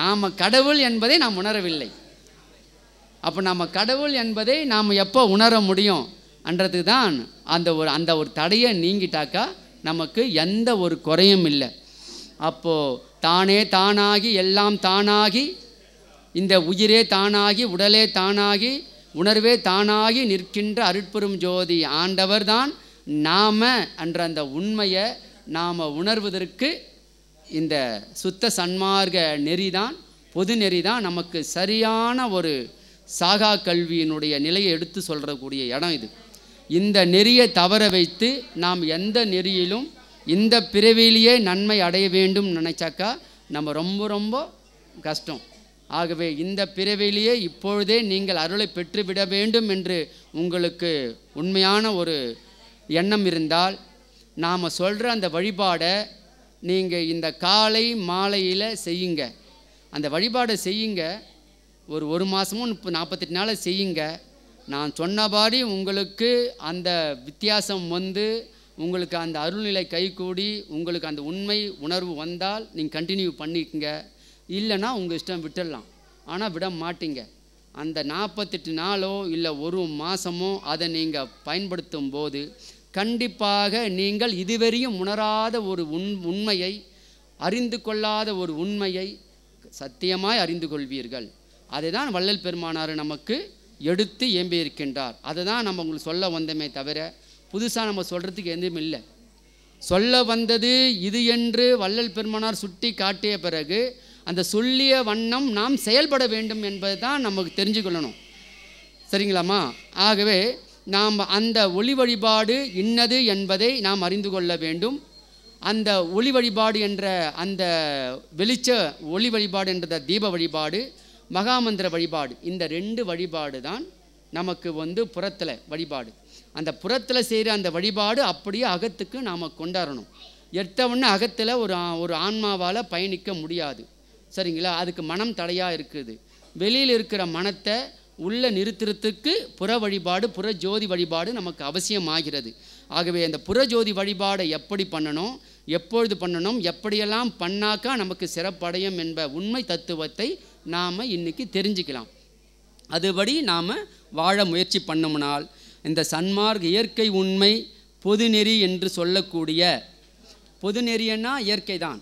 நாம் கடவுள் என்பதை நாம் உணரவில்லை அப்போ நம்ம கடவுள் என்பதை நாம் எப்போ உணர முடியும் அன்றது தான் அந்த ஒரு அந்த ஒரு தடையை நீங்கிட்டாக்கா நமக்கு எந்த ஒரு குறையும் இல்லை அப்போது தானே தானாகி எல்லாம் தானாகி இந்த உயிரே தானாகி உடலே தானாகி உணர்வே தானாகி நிற்கின்ற அருட்பெரும் ஜோதி ஆண்டவர் தான் நாம் என்ற அந்த உண்மையை நாம் உணர்வதற்கு இந்த சுத்த சன்மார்க்க நெறி தான் பொது நெறி தான் நமக்கு சரியான ஒரு சாகா கல்வியினுடைய நிலையை எடுத்து சொல்கிறக்கூடிய இடம் இது இந்த நெறியை தவற வைத்து நாம் எந்த நெறியிலும் இந்த பிறவியிலேயே நன்மை அடைய வேண்டும் நினச்சாக்கா நம்ம ரொம்ப ரொம்ப கஷ்டம் ஆகவே இந்த பிறவிலேயே இப்பொழுதே நீங்கள் அருளை பெற்றுவிட வேண்டும் என்று உங்களுக்கு உண்மையான ஒரு எண்ணம் இருந்தால் நாம் சொல்கிற அந்த வழிபாடை நீங்கள் இந்த காலை மாலையில் செய்யுங்க அந்த வழிபாடை செய்யுங்க ஒரு ஒரு மாதமும் நாற்பத்தெட்டு நாளை செய்யுங்க நான் சொன்னபாடி உங்களுக்கு அந்த வித்தியாசம் வந்து உங்களுக்கு அந்த அருள்நிலை கைகூடி உங்களுக்கு அந்த உண்மை உணர்வு வந்தால் நீங்கள் கண்டினியூ பண்ணிக்கங்க இல்லைன்னா உங்கள் இஷ்டம் விட்டுடலாம் ஆனால் விட மாட்டிங்க அந்த நாற்பத்தெட்டு நாளோ இல்லை ஒரு மாதமோ அதை நீங்கள் பயன்படுத்தும் போது கண்டிப்பாக நீங்கள் இதுவரையும் உணராத ஒரு உண் உண்மையை அறிந்து கொள்ளாத ஒரு உண்மையை சத்தியமாய் அறிந்து கொள்வீர்கள் அதை தான் வள்ளல் பெருமானார் நமக்கு எடுத்து ஏம்பி இருக்கின்றார் தான் நம்ம உங்களுக்கு சொல்ல வந்தோமே தவிர புதுசாக நம்ம சொல்கிறதுக்கு எதுவும் இல்லை சொல்ல வந்தது இது என்று வள்ளல் பெருமானார் சுட்டி காட்டிய பிறகு அந்த சொல்லிய வண்ணம் நாம் செயல்பட வேண்டும் என்பதை தான் நமக்கு தெரிஞ்சுக்கொள்ளணும் சரிங்களாம்மா ஆகவே நாம் அந்த ஒளி வழிபாடு இன்னது என்பதை நாம் அறிந்து கொள்ள வேண்டும் அந்த ஒளி வழிபாடு என்ற அந்த வெளிச்ச ஒளி வழிபாடு என்ற தீப வழிபாடு மகாமந்திர வழிபாடு இந்த ரெண்டு வழிபாடு தான் நமக்கு வந்து புறத்தில் வழிபாடு அந்த புறத்தில் செய்கிற அந்த வழிபாடு அப்படியே அகத்துக்கு நாம் கொண்டாடணும் எடுத்தவொன்னே அகத்தில் ஒரு ஒரு ஆன்மாவால் பயணிக்க முடியாது சரிங்களா அதுக்கு மனம் தடையாக இருக்குது வெளியில் இருக்கிற மனத்தை உள்ள நிறுத்துறதுக்கு புற வழிபாடு புற ஜோதி வழிபாடு நமக்கு அவசியமாகிறது ஆகவே அந்த புற ஜோதி வழிபாடை எப்படி பண்ணணும் எப்பொழுது பண்ணணும் எப்படியெல்லாம் பண்ணாக்கா நமக்கு சிறப்படையும் என்ப உண்மை தத்துவத்தை நாம் இன்றைக்கி தெரிஞ்சுக்கலாம் அதுபடி நாம் வாழ முயற்சி பண்ணோம்னால் இந்த சன்மார்க் இயற்கை உண்மை பொதுநெறி என்று சொல்லக்கூடிய பொதுநெறியன்னா இயற்கை தான்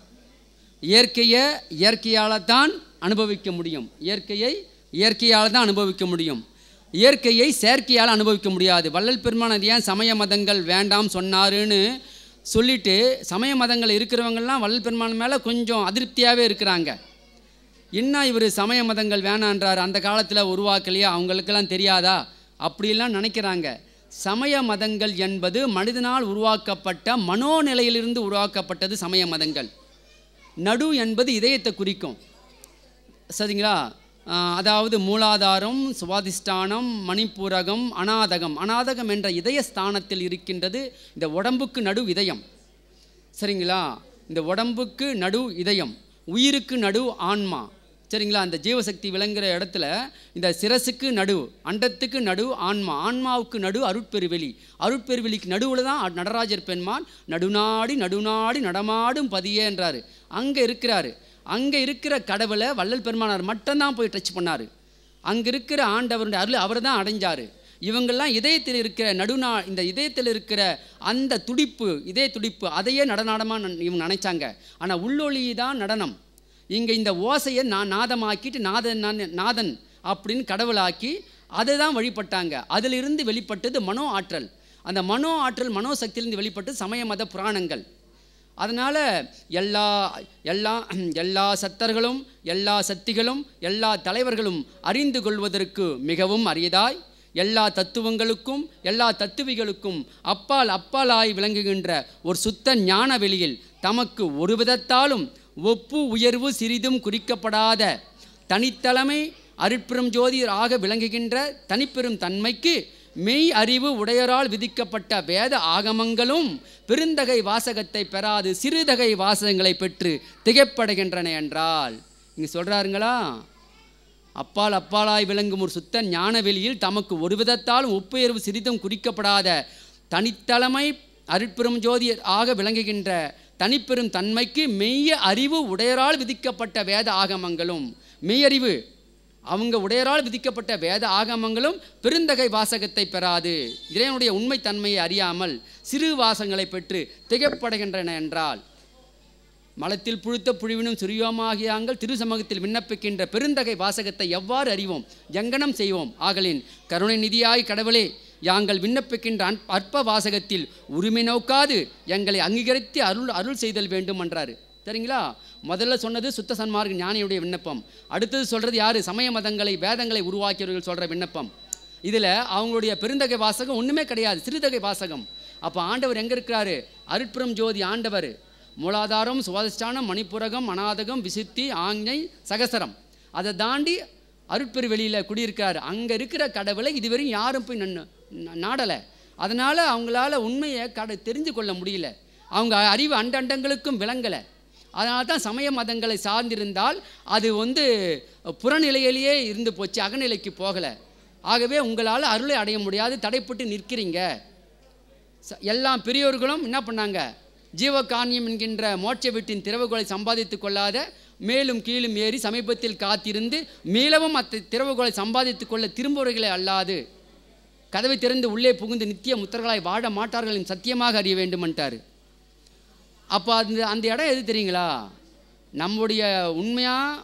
இயற்கையை இயற்கையால் தான் அனுபவிக்க முடியும் இயற்கையை இயற்கையால் தான் அனுபவிக்க முடியும் இயற்கையை செயற்கையால் அனுபவிக்க முடியாது வள்ளல் பெருமான் அது ஏன் சமய மதங்கள் வேண்டாம் சொன்னாருன்னு சொல்லிவிட்டு சமய மதங்கள் இருக்கிறவங்கெல்லாம் வள்ளல் பெருமான் மேலே கொஞ்சம் அதிருப்தியாகவே இருக்கிறாங்க என்ன இவர் சமய மதங்கள் வேணான்றார் அந்த காலத்தில் உருவாக்கலையா அவங்களுக்கெல்லாம் தெரியாதா அப்படிலாம் நினைக்கிறாங்க சமய மதங்கள் என்பது மனிதனால் உருவாக்கப்பட்ட மனோநிலையிலிருந்து உருவாக்கப்பட்டது சமய மதங்கள் நடு என்பது இதயத்தை குறிக்கும் சரிங்களா அதாவது மூலாதாரம் சுவாதிஷ்டானம் மணிப்பூரகம் அநாதகம் அநாதகம் என்ற இதய ஸ்தானத்தில் இருக்கின்றது இந்த உடம்புக்கு நடு இதயம் சரிங்களா இந்த உடம்புக்கு நடு இதயம் உயிருக்கு நடு ஆன்மா சரிங்களா அந்த ஜீவசக்தி விளங்குற இடத்துல இந்த சிரசுக்கு நடு அண்டத்துக்கு நடு ஆன்மா ஆன்மாவுக்கு நடுவு அருட்பெருவெளி அருட்பெருவெளிக்கு நடுவில் தான் நடராஜர் பெண்மான் நடுநாடி நடுநாடி நடமாடும் பதியேன்றார் அங்கே இருக்கிறாரு அங்கே இருக்கிற கடவுளை வள்ளல் பெருமானார் மட்டும்தான் போய் டச் பண்ணார் அங்கே இருக்கிற ஆண்டவருடைய அருள் அவர் தான் அடைஞ்சார் இவங்கெல்லாம் இதயத்தில் இருக்கிற நடுநா இந்த இதயத்தில் இருக்கிற அந்த துடிப்பு இதய துடிப்பு அதையே நடனாடமாக இவங்க நினைச்சாங்க ஆனால் உள்ளொளி தான் நடனம் இங்கே இந்த ஓசையை நான் நாதமாக்கிட்டு நாதன் நான் நாதன் அப்படின்னு கடவுளாக்கி அதை தான் வழிபட்டாங்க அதிலிருந்து வெளிப்பட்டது மனோ ஆற்றல் அந்த மனோ ஆற்றல் மனோசக்தியிலிருந்து வெளிப்பட்டு சமய மத புராணங்கள் அதனால் எல்லா எல்லா எல்லா சத்தர்களும் எல்லா சக்திகளும் எல்லா தலைவர்களும் அறிந்து கொள்வதற்கு மிகவும் அரியதாய் எல்லா தத்துவங்களுக்கும் எல்லா தத்துவிகளுக்கும் அப்பால் அப்பாலாய் விளங்குகின்ற ஒரு சுத்த ஞான வெளியில் தமக்கு ஒரு விதத்தாலும் ஒப்பு உயர்வு சிறிதும் குறிக்கப்படாத தனித்தலைமை அருட்பெரும் ஜோதியராக ஆக விளங்குகின்ற தனிப்பெரும் தன்மைக்கு மெய் அறிவு உடையரால் விதிக்கப்பட்ட வேத ஆகமங்களும் பெருந்தகை வாசகத்தை பெறாது சிறுதகை வாசகங்களை பெற்று திகைப்படைகின்றன என்றால் இங்கே சொல்கிறாருங்களா அப்பால் அப்பாலாய் விளங்கும் ஒரு சுத்த ஞானவெளியில் தமக்கு ஒரு விதத்தாலும் ஒப்புயர்வு சிறிதும் குறிக்கப்படாத தனித்தலைமை அருட்பெரும் ஜோதியர் ஆக விளங்குகின்ற தனிப்பெரும் தன்மைக்கு மெய்ய அறிவு உடையரால் விதிக்கப்பட்ட வேத ஆகமங்களும் மெய்யறிவு அவங்க உடையரால் விதிக்கப்பட்ட வேத ஆகமங்களும் பெருந்தகை வாசகத்தை பெறாது இறைவனுடைய உண்மைத்தன்மையை அறியாமல் சிறு வாசங்களை பெற்று திகைப்படைகின்றன என்றால் மலத்தில் புழுத்த புழுவினும் சுரியோமாகியாங்கள் திருசமூகத்தில் விண்ணப்பிக்கின்ற பெருந்தகை வாசகத்தை எவ்வாறு அறிவோம் ஜங்கனம் செய்வோம் ஆகலின் கருணை நிதியாய் கடவுளே யாங்கள் விண்ணப்பிக்கின்ற அற்ப வாசகத்தில் உரிமை நோக்காது எங்களை அங்கீகரித்து அருள் அருள் செய்தல் வேண்டும் என்றார் சரிங்களா முதல்ல சொன்னது சுத்த சன்மார்க்க ஞானியுடைய விண்ணப்பம் அடுத்தது சொல்கிறது யார் சமய மதங்களை வேதங்களை உருவாக்கியவர்கள் சொல்கிற விண்ணப்பம் இதில் அவங்களுடைய பெருந்தகை வாசகம் ஒன்றுமே கிடையாது சிறுதகை வாசகம் அப்போ ஆண்டவர் எங்கே இருக்கிறாரு அருட்புறம் ஜோதி ஆண்டவர் மூலாதாரம் சுவாதிஷ்டானம் மணிப்புரகம் அநாதகம் விசித்தி ஆஞ்ஞை சகசரம் அதை தாண்டி அருட்பெரு வெளியில் குடியிருக்கார் அங்கே இருக்கிற கடவுளை இதுவரையும் யாரும் போய் நின்று நாடலை அதனால் அவங்களால உண்மையை கட தெரிஞ்சு கொள்ள முடியல அவங்க அறிவு அண்டண்டங்களுக்கும் விளங்கலை அதனால தான் சமய மதங்களை சார்ந்திருந்தால் அது வந்து புறநிலையிலேயே இருந்து போச்சு அகநிலைக்கு போகலை ஆகவே உங்களால் அருளை அடைய முடியாது தடைப்பட்டு நிற்கிறீங்க எல்லா பெரியோர்களும் என்ன பண்ணாங்க ஜீவகானியம் என்கின்ற மோட்ச வீட்டின் திறவுகோலை சம்பாதித்து கொள்ளாத மேலும் கீழும் ஏறி சமீபத்தில் காத்திருந்து மீளவும் அத்த திறவுகோலை சம்பாதித்து கொள்ள திரும்புவர்களே அல்லாது கதவை திறந்து உள்ளே புகுந்து நித்திய முத்தர்களாய் வாழ மாட்டார்கள் என்று சத்தியமாக அறிய வேண்டுமன்ட்டார் அப்போ அந்த அந்த இடம் எது தெரியுங்களா நம்முடைய உண்மையாக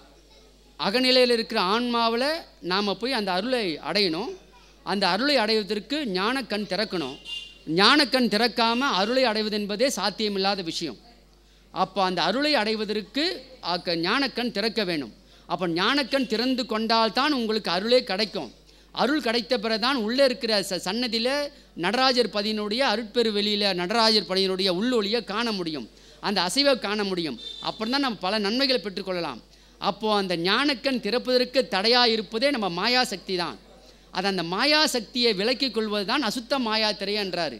அகநிலையில் இருக்கிற ஆன்மாவில் நாம் போய் அந்த அருளை அடையணும் அந்த அருளை அடைவதற்கு ஞானக்கண் திறக்கணும் ஞானக்கண் திறக்காமல் அருளை அடைவது என்பதே சாத்தியமில்லாத விஷயம் அப்போ அந்த அருளை அடைவதற்கு ஞானக்கண் திறக்க வேணும் அப்போ ஞானக்கண் திறந்து கொண்டால்தான் உங்களுக்கு அருளே கிடைக்கும் அருள் கிடைத்த பிறகுதான் உள்ளே இருக்கிற ச சன்னதியில் நடராஜர் பதியினுடைய அருட்பெரு வெளியில் நடராஜர் பதியினுடைய உள்ளொழியை காண முடியும் அந்த அசைவை காண முடியும் அப்புறம் தான் நம்ம பல நன்மைகளை பெற்றுக்கொள்ளலாம் அப்போது அந்த ஞானக்கண் திறப்பதற்கு தடையாக இருப்பதே நம்ம மாயா சக்தி தான் அது அந்த மாயா சக்தியை விலக்கிக் கொள்வது தான் அசுத்த மாயா திரையன்றார்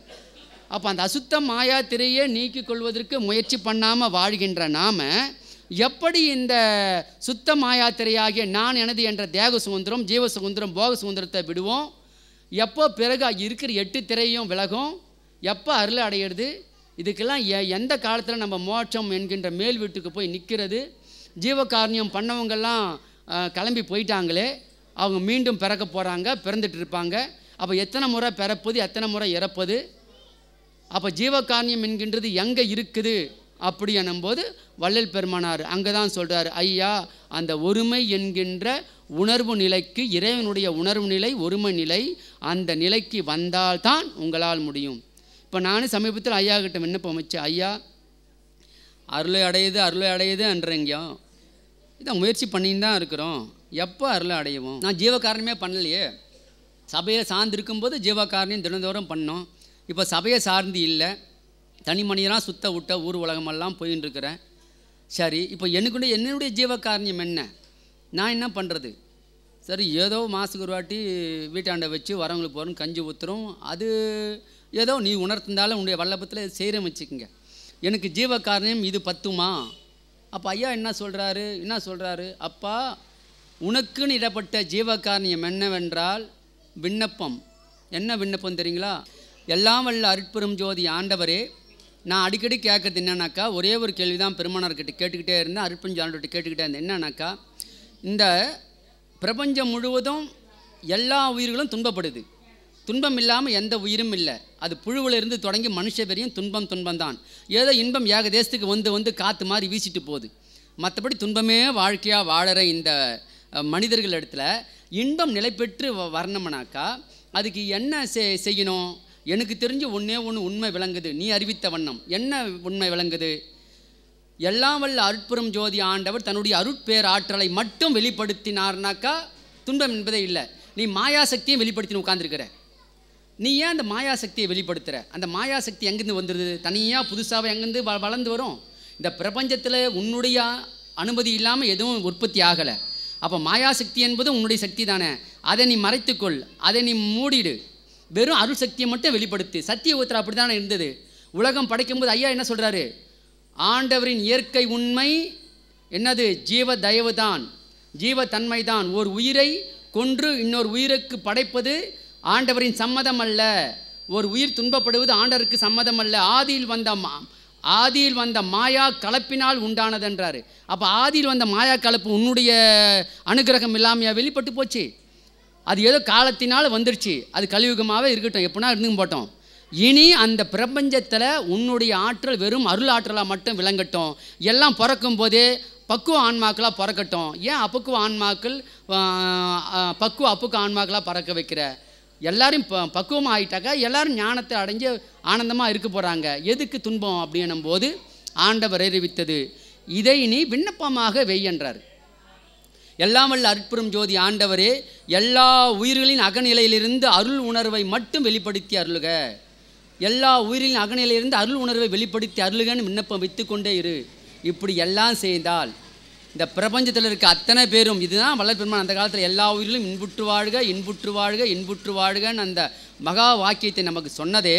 அப்போ அந்த அசுத்த மாயா திரையை நீக்கிக் கொள்வதற்கு முயற்சி பண்ணாமல் வாழ்கின்ற நாம் எப்படி இந்த சுத்த மாயாத்திரையாகிய நான் எனது என்ற தேக சுதந்திரம் ஜீவ சுதந்திரம் போக சுதந்திரத்தை விடுவோம் எப்போ பிறகு இருக்கிற எட்டு திரையும் விலகும் எப்போ அருள் அடையிறது இதுக்கெல்லாம் எ எந்த காலத்தில் நம்ம மோட்சம் என்கின்ற மேல் வீட்டுக்கு போய் நிற்கிறது ஜீவகாரணியம் பண்ணவங்கெல்லாம் கிளம்பி போயிட்டாங்களே அவங்க மீண்டும் பிறக்க போகிறாங்க பிறந்துட்டு இருப்பாங்க அப்போ எத்தனை முறை பிறப்பது எத்தனை முறை இறப்பது அப்போ ஜீவகாரணியம் என்கின்றது எங்கே இருக்குது அப்படி எனும்போது வள்ளல் பெருமானார் அங்கே தான் சொல்கிறார் ஐயா அந்த ஒருமை என்கின்ற உணர்வு நிலைக்கு இறைவனுடைய உணர்வு நிலை ஒருமை நிலை அந்த நிலைக்கு வந்தால்தான் உங்களால் முடியும் இப்போ நானும் சமீபத்தில் ஐயா கிட்ட விண்ணப்பம் வச்சு ஐயா அருளை அடையுது அருளை அடையுது என்றங்கயோ இதை முயற்சி பண்ணின்னு தான் இருக்கிறோம் எப்போ அருளை அடையவும் நான் ஜீவகாரணமே பண்ணலையே சபையை சார்ந்து இருக்கும்போது ஜீவகாரணியும் தினந்தோறும் பண்ணோம் இப்போ சபையை சார்ந்து இல்லை தனி மனிதனாக சுத்த விட்ட ஊர் உலகமெல்லாம் போயின்னு சரி இப்போ எனக்குடைய என்னுடைய ஜீவகாரணியம் என்ன நான் என்ன பண்ணுறது சரி ஏதோ மாதத்துக்கு ஒரு வாட்டி வீட்டாண்டை வச்சு வரவங்களுக்கு போகிறோம் கஞ்சி ஊற்றுறோம் அது ஏதோ நீ உணர்த்திருந்தாலும் உன்னுடைய வல்லபத்தில் செய்கிறேன் வச்சுக்கோங்க எனக்கு ஜீவக்காரணியம் இது பத்துமா அப்போ ஐயா என்ன சொல்கிறாரு என்ன சொல்கிறாரு அப்பா உனக்குன்னு இடப்பட்ட ஜீவக்காரணியம் என்னவென்றால் விண்ணப்பம் என்ன விண்ணப்பம் தெரியுங்களா எல்லாம் வல்ல அருட்பெரும் ஜோதி ஆண்டவரே நான் அடிக்கடி கேட்குறது என்னன்னாக்கா ஒரே ஒரு கேள்வி தான் பெருமானார்கிட்ட கேட்டுக்கிட்டே இருந்தேன் அருட்பஞ்சாளர்கிட்ட கேட்டுக்கிட்டே இருந்தேன் என்னன்னாக்கா இந்த பிரபஞ்சம் முழுவதும் எல்லா உயிர்களும் துன்பப்படுது துன்பம் இல்லாமல் எந்த உயிரும் இல்லை அது புழுவிலிருந்து தொடங்கி மனுஷ பெரியும் துன்பம் துன்பம் தான் ஏதோ இன்பம் ஏக தேசத்துக்கு வந்து வந்து காற்று மாதிரி வீசிட்டு போகுது மற்றபடி துன்பமே வாழ்க்கையாக வாழற இந்த மனிதர்கள் இடத்துல இன்பம் நிலை பெற்று வரணும்னாக்கா அதுக்கு என்ன செய்யணும் எனக்கு தெரிஞ்சு ஒன்றே ஒன்று உண்மை விளங்குது நீ அறிவித்த வண்ணம் என்ன உண்மை விளங்குது எல்லாம் வல்ல அருட்புறம் ஜோதி ஆண்டவர் தன்னுடைய அருட்பேர் ஆற்றலை மட்டும் வெளிப்படுத்தினார்னாக்கா துன்பம் என்பதே இல்லை நீ மாயாசக்தியும் வெளிப்படுத்தினு உட்காந்துருக்கிற நீ ஏன் அந்த மாயாசக்தியை வெளிப்படுத்துகிற அந்த மாயாசக்தி எங்கேருந்து வந்துடுது தனியாக புதுசாக எங்கேருந்து வ வளர்ந்து வரும் இந்த பிரபஞ்சத்தில் உன்னுடைய அனுமதி இல்லாமல் எதுவும் உற்பத்தி ஆகலை அப்போ மாயாசக்தி என்பது உன்னுடைய சக்தி தானே அதை நீ மறைத்துக்கொள் அதை நீ மூடிடு வெறும் அருள் சக்தியை மட்டும் வெளிப்படுத்து சத்திய உத்தரா அப்படி தானே இருந்தது உலகம் படைக்கும் போது ஐயா என்ன சொல்கிறாரு ஆண்டவரின் இயற்கை உண்மை என்னது ஜீவ தயவு தான் ஜீவ தன்மை தான் ஒரு உயிரை கொன்று இன்னொரு உயிருக்கு படைப்பது ஆண்டவரின் சம்மதம் அல்ல ஒரு உயிர் துன்பப்படுவது ஆண்டவருக்கு சம்மதம் அல்ல ஆதியில் வந்த மா ஆதியில் வந்த மாயா கலப்பினால் உண்டானதுன்றாரு அப்போ ஆதியில் வந்த மாயா கலப்பு உன்னுடைய அனுகிரகம் இல்லாமையா வெளிப்பட்டு போச்சு அது ஏதோ காலத்தினால் வந்துருச்சு அது கலியுகமாகவே இருக்கட்டும் எப்படின்னா இருந்தும் போட்டோம் இனி அந்த பிரபஞ்சத்தில் உன்னுடைய ஆற்றல் வெறும் அருள் ஆற்றலாக மட்டும் விளங்கட்டும் எல்லாம் பிறக்கும் போதே பக்குவ ஆன்மாக்களாக பிறக்கட்டும் ஏன் அப்பக்குவ ஆன்மாக்கள் பக்குவ அப்புக்கு ஆன்மாக்களாக பறக்க வைக்கிற எல்லாரும் ப பக்குவமாக ஆகிட்டாக்கா எல்லாரும் ஞானத்தை அடைஞ்சு ஆனந்தமாக இருக்க போகிறாங்க எதுக்கு துன்பம் அப்படின்னும் போது ஆண்டவர் அறிவித்தது இதை நீ விண்ணப்பமாக வெய்யன்றார் எல்லாம் வல்ல அற்புறம் ஜோதி ஆண்டவரே எல்லா உயிர்களின் அகநிலையிலிருந்து அருள் உணர்வை மட்டும் வெளிப்படுத்தி அருளுக எல்லா உயிரின் அகநிலையிலிருந்து அருள் உணர்வை வெளிப்படுத்தி அருளுகன்னு விண்ணப்பம் கொண்டே இரு இப்படி எல்லாம் செய்தால் இந்த பிரபஞ்சத்தில் இருக்க அத்தனை பேரும் இதுதான் வல்லபெருமான் அந்த காலத்தில் எல்லா உயிரிலும் இன்புற்று வாழ்க இன்புற்று வாழ்க இன்புற்று வாழ்கன்னு அந்த மகா வாக்கியத்தை நமக்கு சொன்னதே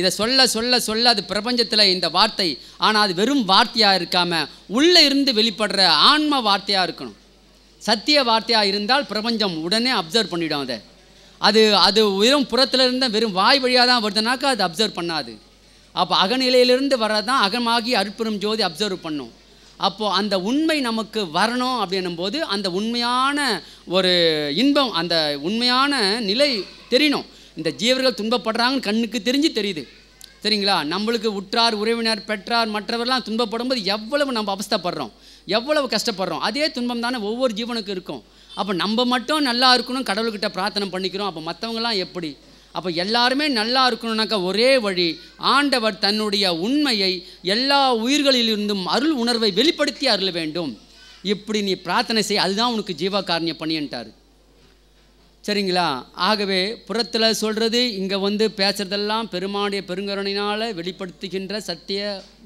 இதை சொல்ல சொல்ல சொல்ல அது பிரபஞ்சத்தில் இந்த வார்த்தை ஆனால் அது வெறும் வார்த்தையாக இருக்காமல் உள்ளே இருந்து வெளிப்படுற ஆன்ம வார்த்தையாக இருக்கணும் சத்திய வார்த்தையாக இருந்தால் பிரபஞ்சம் உடனே அப்சர்வ் பண்ணிவிடும் அதை அது அது வெறும் புறத்தில் இருந்த வெறும் வாய் வழியாக தான் வருதுனாக்கா அது அப்சர்வ் பண்ணாது அப்போ அகநிலையிலிருந்து வர்றதான் அகமாகி அற்புறம் ஜோதி அப்சர்வ் பண்ணும் அப்போது அந்த உண்மை நமக்கு வரணும் அப்படின்னும் போது அந்த உண்மையான ஒரு இன்பம் அந்த உண்மையான நிலை தெரியணும் இந்த ஜீவர்கள் துன்பப்படுறாங்கன்னு கண்ணுக்கு தெரிஞ்சு தெரியுது சரிங்களா நம்மளுக்கு உற்றார் உறவினர் பெற்றார் மற்றவர்லாம் போது எவ்வளவு நம்ம அவஸ்தப்படுறோம் எவ்வளவு கஷ்டப்படுறோம் அதே துன்பம் தானே ஒவ்வொரு ஜீவனுக்கு இருக்கும் அப்போ நம்ம மட்டும் நல்லா இருக்கணும் கடவுள்கிட்ட பிரார்த்தனை பண்ணிக்கிறோம் அப்போ மற்றவங்களாம் எப்படி அப்போ எல்லாருமே நல்லா இருக்கணும்னாக்கா ஒரே வழி ஆண்டவர் தன்னுடைய உண்மையை எல்லா உயிர்களிலிருந்தும் அருள் உணர்வை வெளிப்படுத்தி அருள வேண்டும் இப்படி நீ பிரார்த்தனை செய் அதுதான் உனக்கு ஜீவாகாரணிய பணியன்ட்டார் சரிங்களா ஆகவே புறத்தில் சொல்கிறது இங்கே வந்து பேசுகிறதெல்லாம் பெருமானுடைய பெருங்கருணையினால் வெளிப்படுத்துகின்ற சத்திய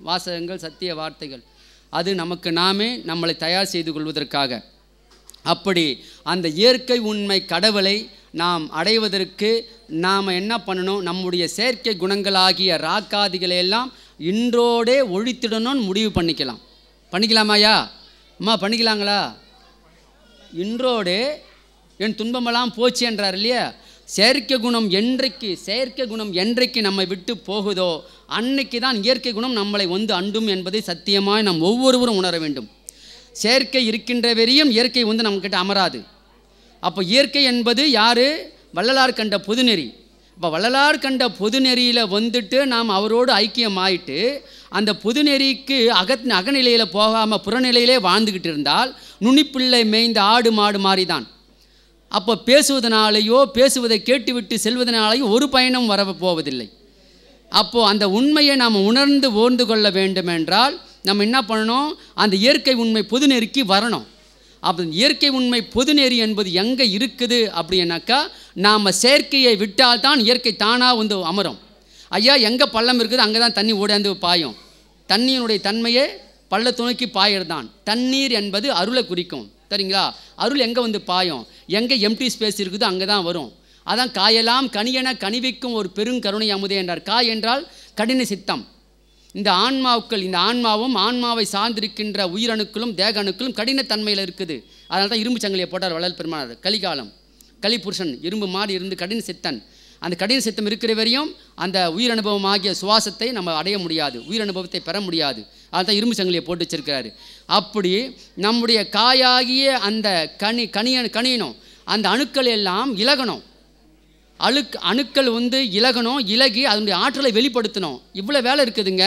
வாசகங்கள் சத்திய வார்த்தைகள் அது நமக்கு நாமே நம்மளை தயார் செய்து கொள்வதற்காக அப்படி அந்த இயற்கை உண்மை கடவுளை நாம் அடைவதற்கு நாம் என்ன பண்ணணும் நம்முடைய செயற்கை குணங்களாகிய ராக்காதிகளை எல்லாம் இன்றோடே ஒழித்திடணும்னு முடிவு பண்ணிக்கலாம் பண்ணிக்கலாமாயா அம்மா பண்ணிக்கலாங்களா இன்றோடு என் துன்பமெல்லாம் போச்சு என்றார் இல்லையா செயற்கை குணம் என்றைக்கு செயற்கை குணம் என்றைக்கு நம்மை விட்டு போகுதோ அன்னைக்கு தான் இயற்கை குணம் நம்மளை வந்து அண்டும் என்பதை சத்தியமாய் நாம் ஒவ்வொருவரும் உணர வேண்டும் செயற்கை இருக்கின்ற வெறியும் இயற்கை வந்து நம்மக்கிட்ட அமராது அப்போ இயற்கை என்பது யார் வள்ளலார் கண்ட பொதுநெறி இப்போ வள்ளலார் கண்ட பொது நெறியில் வந்துட்டு நாம் அவரோடு ஐக்கியம் ஆயிட்டு அந்த பொதுநெறிக்கு நெறிக்கு அகத் அகநிலையில் போகாமல் புறநிலையிலே வாழ்ந்துக்கிட்டு இருந்தால் நுனிப்பிள்ளை மேய்ந்த ஆடு மாடு மாறி தான் அப்போ பேசுவதனாலேயோ பேசுவதை கேட்டுவிட்டு செல்வதனாலேயோ ஒரு பயணம் வர போவதில்லை அப்போது அந்த உண்மையை நாம் உணர்ந்து ஓர்ந்து கொள்ள வேண்டுமென்றால் நம்ம என்ன பண்ணணும் அந்த இயற்கை உண்மை பொது நெருக்கி வரணும் அப்போ இயற்கை உண்மை பொது நெறி என்பது எங்கே இருக்குது அப்படின்னாக்கா நாம் செயற்கையை விட்டால் தான் இயற்கை தானாக வந்து அமரும் ஐயா எங்கே பள்ளம் இருக்குது அங்கே தான் தண்ணி ஓடாந்து பாயும் தண்ணியினுடைய தன்மையே பள்ளத்தை நோக்கி பாயிறதான் தண்ணீர் என்பது அருளை குறிக்கும் சரிங்களா அருள் எங்கே வந்து பாயும் எங்கே எம்டி ஸ்பேஸ் இருக்குதோ அங்கே தான் வரும் அதான் காயெல்லாம் கனியென கனிவிக்கும் ஒரு பெருங்கருணை அமுதே என்றார் காய் என்றால் கடின சித்தம் இந்த ஆன்மாவுக்கள் இந்த ஆன்மாவும் ஆன்மாவை சார்ந்திருக்கின்ற உயிரணுக்களும் தேக அணுக்களும் கடினத்தன்மையில் இருக்குது அதனால தான் இரும்பு சங்கிலியை போட்டார் வளர் பெருமானார் கலிகாலம் புருஷன் இரும்பு மாறி இருந்து கடின சித்தன் அந்த கடின சித்தம் இருக்கிற வரையும் அந்த உயிர் அனுபவம் ஆகிய சுவாசத்தை நம்ம அடைய முடியாது உயிர் அனுபவத்தை பெற முடியாது அதுதான் இரும்பு சங்கிலியை போட்டு வச்சிருக்கிறாரு அப்படி நம்முடைய காயாகிய அந்த கனி கனிய கனியணும் அந்த அணுக்கள் எல்லாம் இலகணும் அழுக் அணுக்கள் வந்து இலகணும் இலகி அதனுடைய ஆற்றலை வெளிப்படுத்தணும் இவ்வளோ வேலை இருக்குதுங்க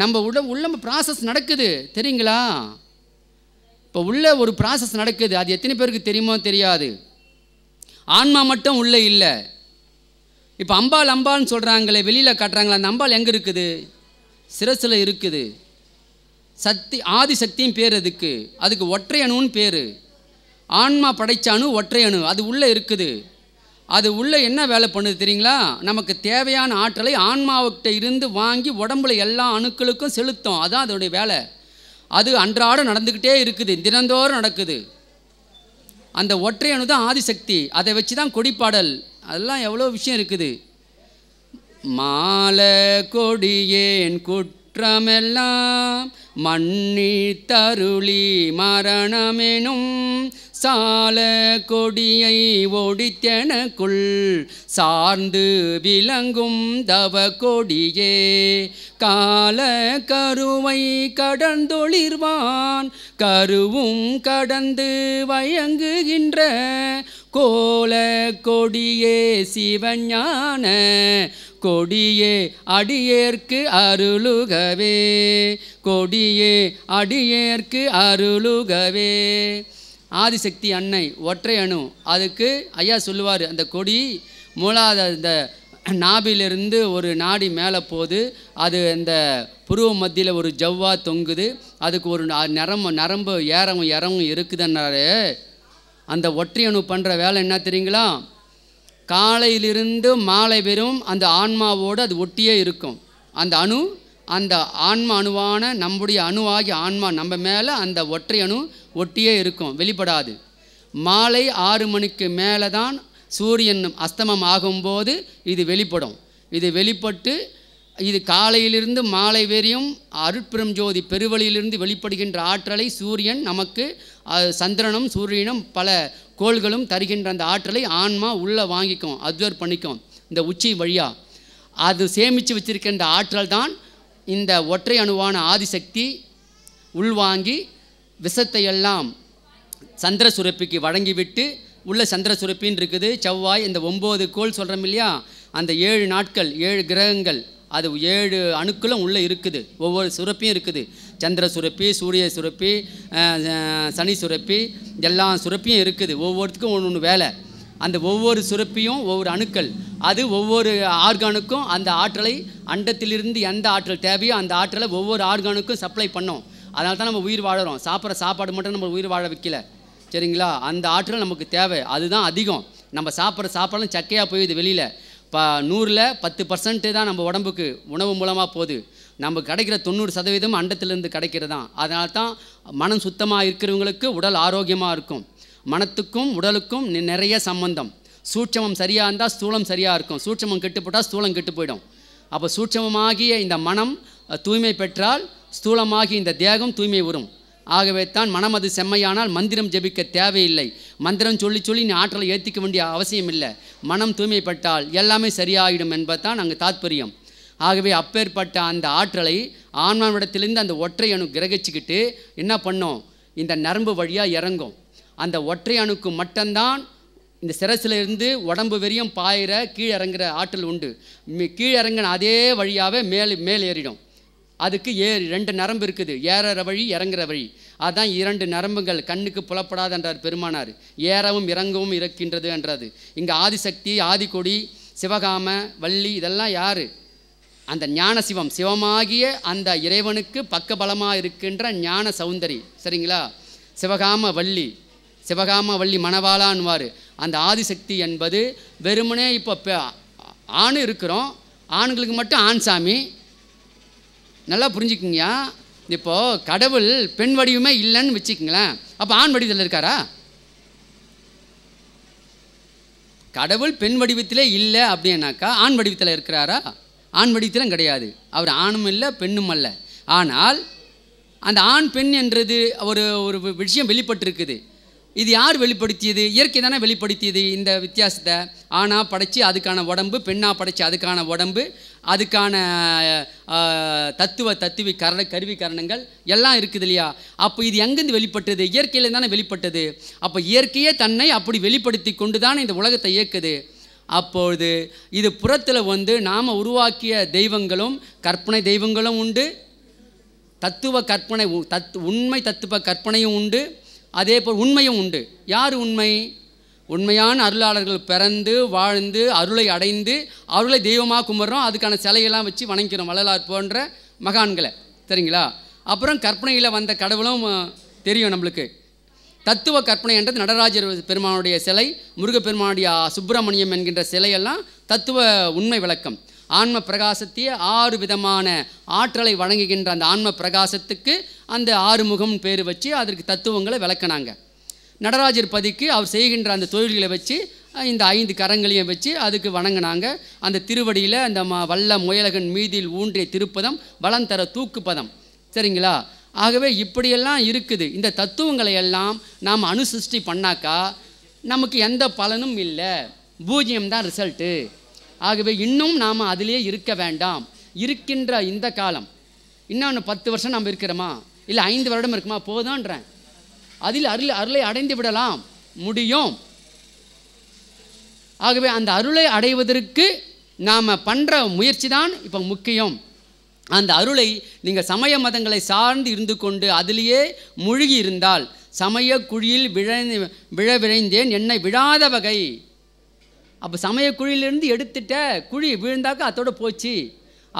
நம்ம உட உள்ள ப்ராசஸ் நடக்குது தெரியுங்களா இப்போ உள்ள ஒரு ப்ராசஸ் நடக்குது அது எத்தனை பேருக்கு தெரியுமோ தெரியாது ஆன்மா மட்டும் உள்ளே இல்லை இப்போ அம்பாள் அம்பாள்னு சொல்கிறாங்களே வெளியில் காட்டுறாங்களே அந்த அம்பாள் எங்கே இருக்குது சிரசில் இருக்குது சக்தி ஆதி சக்தியும் பேர் அதுக்கு அதுக்கு ஒற்றையணுன்னு பேர் ஆன்மா படைச்சானு ஒற்றையணு அது உள்ளே இருக்குது அது உள்ளே என்ன வேலை பண்ணுது தெரியுங்களா நமக்கு தேவையான ஆற்றலை ஆன்மாவுக்கிட்ட இருந்து வாங்கி உடம்புல எல்லா அணுக்களுக்கும் செலுத்தும் அதுதான் அதனுடைய வேலை அது அன்றாடம் நடந்துக்கிட்டே இருக்குது தினந்தோறும் நடக்குது அந்த ஒற்றை அணு தான் ஆதிசக்தி அதை வச்சு தான் கொடிப்பாடல் அதெல்லாம் எவ்வளோ விஷயம் இருக்குது மாலை கொடியேன் குற்றமெல்லாம் மண்ணி தருளி மரணமெனும் சால கொடியை ஒடித்தெனக்குள் சார்ந்து விளங்கும் தவ கொடியே கால கருவை கடந்தொளிர்வான் கருவும் கடந்து வயங்குகின்ற கோல கொடியே சிவஞான கொடியே அடியேற்கு அருளுகவே கொடியே அடியேற்கு அருளுகவே ஆதிசக்தி அன்னை ஒற்றை அணு அதுக்கு ஐயா சொல்லுவார் அந்த கொடி மூலாத இந்த நாபிலிருந்து ஒரு நாடி மேலே போகுது அது அந்த புருவ மத்தியில் ஒரு ஜவ்வா தொங்குது அதுக்கு ஒரு நரம்பு நரம்பு ஏறவும் இறவும் இருக்குதுன்னாரு அந்த ஒற்றை அணு பண்ணுற வேலை என்ன தெரியுங்களா காலையிலிருந்து மாலை வெறும் அந்த ஆன்மாவோடு அது ஒட்டியே இருக்கும் அந்த அணு அந்த ஆன்ம அணுவான நம்முடைய அணுவாகிய ஆன்மா நம்ம மேலே அந்த ஒற்றை அணு ஒட்டியே இருக்கும் வெளிப்படாது மாலை ஆறு மணிக்கு மேலே தான் சூரியன் அஸ்தமம் ஆகும்போது இது வெளிப்படும் இது வெளிப்பட்டு இது காலையிலிருந்து மாலை வெறியும் அருட்பெரும் ஜோதி பெருவழியிலிருந்து வெளிப்படுகின்ற ஆற்றலை சூரியன் நமக்கு சந்திரனும் சூரியனும் பல கோள்களும் தருகின்ற அந்த ஆற்றலை ஆன்மா உள்ளே வாங்கிக்கும் அப்சர்வ் பண்ணிக்கும் இந்த உச்சி வழியாக அது சேமித்து வச்சிருக்கின்ற ஆற்றல் தான் இந்த ஒற்றை அணுவான ஆதிசக்தி உள்வாங்கி விஷத்தை எல்லாம் சந்திர சுரப்பிக்கு வழங்கிவிட்டு உள்ள சந்திர சுரப்பின்னு இருக்குது செவ்வாய் இந்த ஒம்பது கோள் சொல்கிறோம் இல்லையா அந்த ஏழு நாட்கள் ஏழு கிரகங்கள் அது ஏழு அணுக்களும் உள்ளே இருக்குது ஒவ்வொரு சுரப்பியும் இருக்குது சந்திர சுரப்பி சூரிய சுரப்பி சனி சுரப்பி எல்லா சுரப்பியும் இருக்குது ஒவ்வொருத்துக்கும் ஒன்று ஒன்று வேலை அந்த ஒவ்வொரு சுரப்பியும் ஒவ்வொரு அணுக்கள் அது ஒவ்வொரு ஆர்கானுக்கும் அந்த ஆற்றலை அண்டத்திலிருந்து எந்த ஆற்றல் தேவையோ அந்த ஆற்றலை ஒவ்வொரு ஆர்கானுக்கும் சப்ளை பண்ணோம் அதனால தான் நம்ம உயிர் வாழறோம் சாப்பிட்ற சாப்பாடு மட்டும் நம்ம உயிர் வாழ வைக்கல சரிங்களா அந்த ஆற்றல் நமக்கு தேவை அதுதான் அதிகம் நம்ம சாப்பிட்ற சாப்பாடுலாம் சக்கையாக போயிடுது வெளியில் இப்போ நூறில் பத்து பர்சன்ட்டு தான் நம்ம உடம்புக்கு உணவு மூலமாக போகுது நம்ம கிடைக்கிற தொண்ணூறு சதவீதம் அண்டத்திலேருந்து கிடைக்கிறது தான் அதனால தான் மனம் சுத்தமாக இருக்கிறவங்களுக்கு உடல் ஆரோக்கியமாக இருக்கும் மனத்துக்கும் உடலுக்கும் நிறைய சம்பந்தம் சூட்சமம் சரியாக இருந்தால் ஸ்தூலம் சரியாக இருக்கும் சூட்சமம் கெட்டு போட்டால் ஸ்தூலம் கெட்டு போயிடும் அப்போ சூட்சமமாகிய இந்த மனம் தூய்மை பெற்றால் ஸ்தூலமாகி இந்த தேகம் தூய்மை வரும் ஆகவே தான் மனம் அது செம்மையானால் மந்திரம் ஜபிக்க தேவையில்லை மந்திரம் சொல்லி சொல்லி நீ ஆற்றலை ஏற்றிக்க வேண்டிய அவசியம் இல்லை மனம் தூய்மைப்பட்டால் எல்லாமே சரியாகிடும் என்பதுதான் அங்கு தாத்பரியம் ஆகவே அப்பேற்பட்ட அந்த ஆற்றலை ஆன்மாவிடத்திலிருந்து அந்த ஒற்றை அணு கிரகிச்சுக்கிட்டு என்ன பண்ணும் இந்த நரம்பு வழியாக இறங்கும் அந்த ஒற்றை அணுக்கு மட்டும்தான் இந்த இருந்து உடம்பு வெறியும் பாயிற கீழே இறங்குற ஆற்றல் உண்டு கீழே இறங்கின அதே வழியாகவே மேல் மேல் ஏறிடும் அதுக்கு ஏ ரெண்டு நரம்பு இருக்குது ஏற வழி இறங்குற வழி அதுதான் இரண்டு நரம்புகள் கண்ணுக்கு புலப்படாது என்றார் பெருமானார் ஏறவும் இறங்கவும் இருக்கின்றது என்றது இங்கே ஆதிசக்தி ஆதிக்கொடி சிவகாம வள்ளி இதெல்லாம் யார் அந்த ஞான சிவம் சிவமாகிய அந்த இறைவனுக்கு பக்கபலமாக இருக்கின்ற ஞான சௌந்தரி சரிங்களா சிவகாம வள்ளி சிவகாம வள்ளி மணவாளான்வார் அந்த ஆதிசக்தி என்பது வெறுமனே இப்போ ஆணு இருக்கிறோம் ஆண்களுக்கு மட்டும் ஆண் சாமி நல்லா புரிஞ்சுக்கிங்கயா இப்போது கடவுள் பெண் வடிவமே இல்லைன்னு வச்சுக்கிங்களேன் அப்போ ஆண் வடிவத்தில் இருக்காரா கடவுள் பெண் வடிவத்திலே இல்லை அப்படின்னாக்கா ஆண் வடிவத்தில் இருக்கிறாரா ஆண் வடிவத்திலும் கிடையாது அவர் ஆணும் இல்லை பெண்ணும் அல்ல ஆனால் அந்த ஆண் பெண் என்றது ஒரு ஒரு விஷயம் வெளிப்பட்டிருக்குது இது யார் வெளிப்படுத்தியது இயற்கை தானே வெளிப்படுத்தியது இந்த வித்தியாசத்தை ஆணாக படைச்சி அதுக்கான உடம்பு பெண்ணாக படைச்சி அதுக்கான உடம்பு அதுக்கான தத்துவ தத்துவி கரண கருவி கரணங்கள் எல்லாம் இருக்குது இல்லையா அப்போ இது எங்கேருந்து வெளிப்பட்டது இயற்கையில் தானே வெளிப்பட்டது அப்போ இயற்கையே தன்னை அப்படி வெளிப்படுத்தி கொண்டு தானே இந்த உலகத்தை இயக்குது அப்பொழுது இது புறத்தில் வந்து நாம் உருவாக்கிய தெய்வங்களும் கற்பனை தெய்வங்களும் உண்டு தத்துவ கற்பனை தத் உண்மை தத்துவ கற்பனையும் உண்டு அதே போல் உண்மையும் உண்டு யார் உண்மை உண்மையான அருளாளர்கள் பிறந்து வாழ்ந்து அருளை அடைந்து அருளை தெய்வமாக கும்பிட்றோம் அதுக்கான சிலையெல்லாம் வச்சு வணங்கிறோம் வள்ளலார் போன்ற மகான்களை சரிங்களா அப்புறம் கற்பனையில் வந்த கடவுளும் தெரியும் நம்மளுக்கு தத்துவ கற்பனை என்றது நடராஜர் பெருமானுடைய சிலை முருகப்பெருமானுடைய சுப்பிரமணியம் என்கின்ற சிலையெல்லாம் தத்துவ உண்மை விளக்கம் ஆன்ம பிரகாசத்தையே ஆறு விதமான ஆற்றலை வழங்குகின்ற அந்த ஆன்ம பிரகாசத்துக்கு அந்த ஆறு முகம் பேர் வச்சு அதற்கு தத்துவங்களை விளக்கினாங்க நடராஜர் பதிக்கு அவர் செய்கின்ற அந்த தொழில்களை வச்சு இந்த ஐந்து கரங்களையும் வச்சு அதுக்கு வணங்கினாங்க அந்த திருவடியில் அந்த ம வல்ல முயலகன் மீதில் ஊன்றிய திருப்பதம் வளம் தர தூக்குப்பதம் சரிங்களா ஆகவே இப்படியெல்லாம் இருக்குது இந்த தத்துவங்களை எல்லாம் நாம் அனுசிருஷ்டி பண்ணாக்கா நமக்கு எந்த பலனும் இல்லை பூஜ்ஜியம் தான் ரிசல்ட்டு ஆகவே இன்னும் நாம் அதிலே இருக்க வேண்டாம் இருக்கின்ற இந்த காலம் இன்னொன்று பத்து வருஷம் நாம் இருக்கிறோமா இல்லை ஐந்து வருடம் இருக்குமா போதான்றேன் அதில் அருள் அருளை அடைந்து விடலாம் முடியும் ஆகவே அந்த அருளை அடைவதற்கு நாம் பண்ணுற முயற்சி தான் இப்போ முக்கியம் அந்த அருளை நீங்கள் சமய மதங்களை சார்ந்து இருந்து கொண்டு அதிலேயே மூழ்கி இருந்தால் சமய குழியில் விழ விழ விழைந்தேன் என்னை விழாத வகை அப்போ குழியிலிருந்து எடுத்துட்ட குழி விழுந்தாக்கா அதோட போச்சு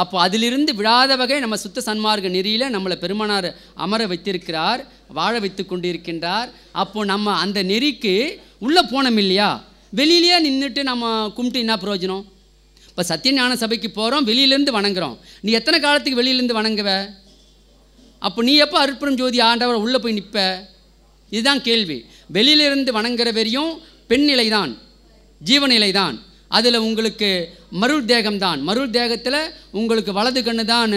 அப்போ அதிலிருந்து விழாத வகை நம்ம சுத்த சன்மார்க்க நெறியில் நம்மளை பெருமானார் அமர வைத்திருக்கிறார் வாழ வைத்து கொண்டிருக்கின்றார் அப்போ நம்ம அந்த நெறிக்கு உள்ளே போனோம் இல்லையா வெளியிலேயே நின்றுட்டு நம்ம கும்பிட்டு என்ன பிரயோஜனம் இப்போ சத்தியஞான சபைக்கு போகிறோம் வெளியிலேருந்து வணங்குறோம் நீ எத்தனை காலத்துக்கு வெளியிலேருந்து வணங்குவ அப்போ நீ எப்போ அருப்புறம் ஜோதி ஆண்டவர் உள்ளே போய் நிற்ப இதுதான் கேள்வி வெளியிலிருந்து வணங்குற வெறியும் பெண்ணிலை தான் ஜீவநிலை தான் அதில் உங்களுக்கு மருள் தேகம் தான் மருள் தேகத்தில் உங்களுக்கு வலது கண்ணு தான்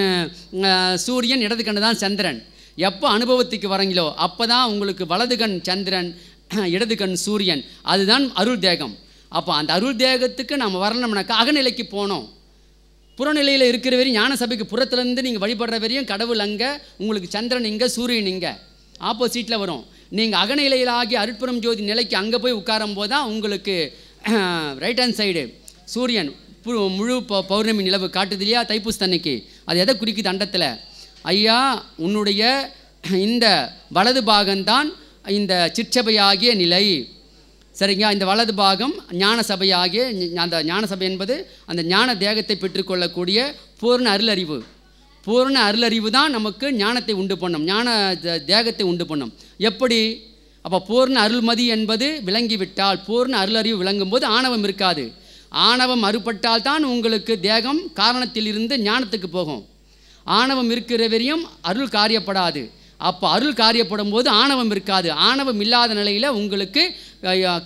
சூரியன் இடது கண்ணு தான் சந்திரன் எப்போ அனுபவத்துக்கு வரீங்களோ அப்போ தான் உங்களுக்கு வலது கண் சந்திரன் இடது கண் சூரியன் அதுதான் அருள் தேகம் அப்போ அந்த அருள் தேகத்துக்கு நம்ம வரணும்னாக்கா அகநிலைக்கு போனோம் புறநிலையில் இருக்கிற வரையும் ஞான சபைக்கு புறத்துலேருந்து நீங்கள் வழிபடுற வரையும் கடவுள் அங்கே உங்களுக்கு சந்திரன் இங்கே சூரியன் இங்கே ஆப்போசிட்டில் வரும் நீங்கள் அகநிலையிலாகி அருட்புறம் ஜோதி நிலைக்கு அங்கே போய் உட்காரும் போது தான் உங்களுக்கு ரைட் ஹேண்ட் சைடு சூரியன் முழு பௌர்ணமி நிலவு காட்டுது இல்லையா தன்னைக்கு அது எதை குறிக்குது அண்டத்தில் ஐயா உன்னுடைய இந்த வலது பாகம்தான் இந்த சிற்சபையாகிய நிலை சரிங்க இந்த வலது பாகம் ஞான ஆகிய அந்த ஞான சபை என்பது அந்த ஞான தேகத்தை பெற்றுக்கொள்ளக்கூடிய பூர்ண அருளறிவு பூர்ண அருளறிவு தான் நமக்கு ஞானத்தை உண்டு பண்ணும் ஞான தேகத்தை உண்டு பண்ணும் எப்படி அப்போ பூர்ண அருள்மதி என்பது விளங்கிவிட்டால் பூர்ண அருளறிவு விளங்கும் போது ஆணவம் இருக்காது ஆணவம் அறுபட்டால் தான் உங்களுக்கு தேகம் காரணத்திலிருந்து ஞானத்துக்கு போகும் ஆணவம் இருக்கிற வரையும் அருள் காரியப்படாது அப்போ அருள் காரியப்படும் போது ஆணவம் இருக்காது ஆணவம் இல்லாத நிலையில் உங்களுக்கு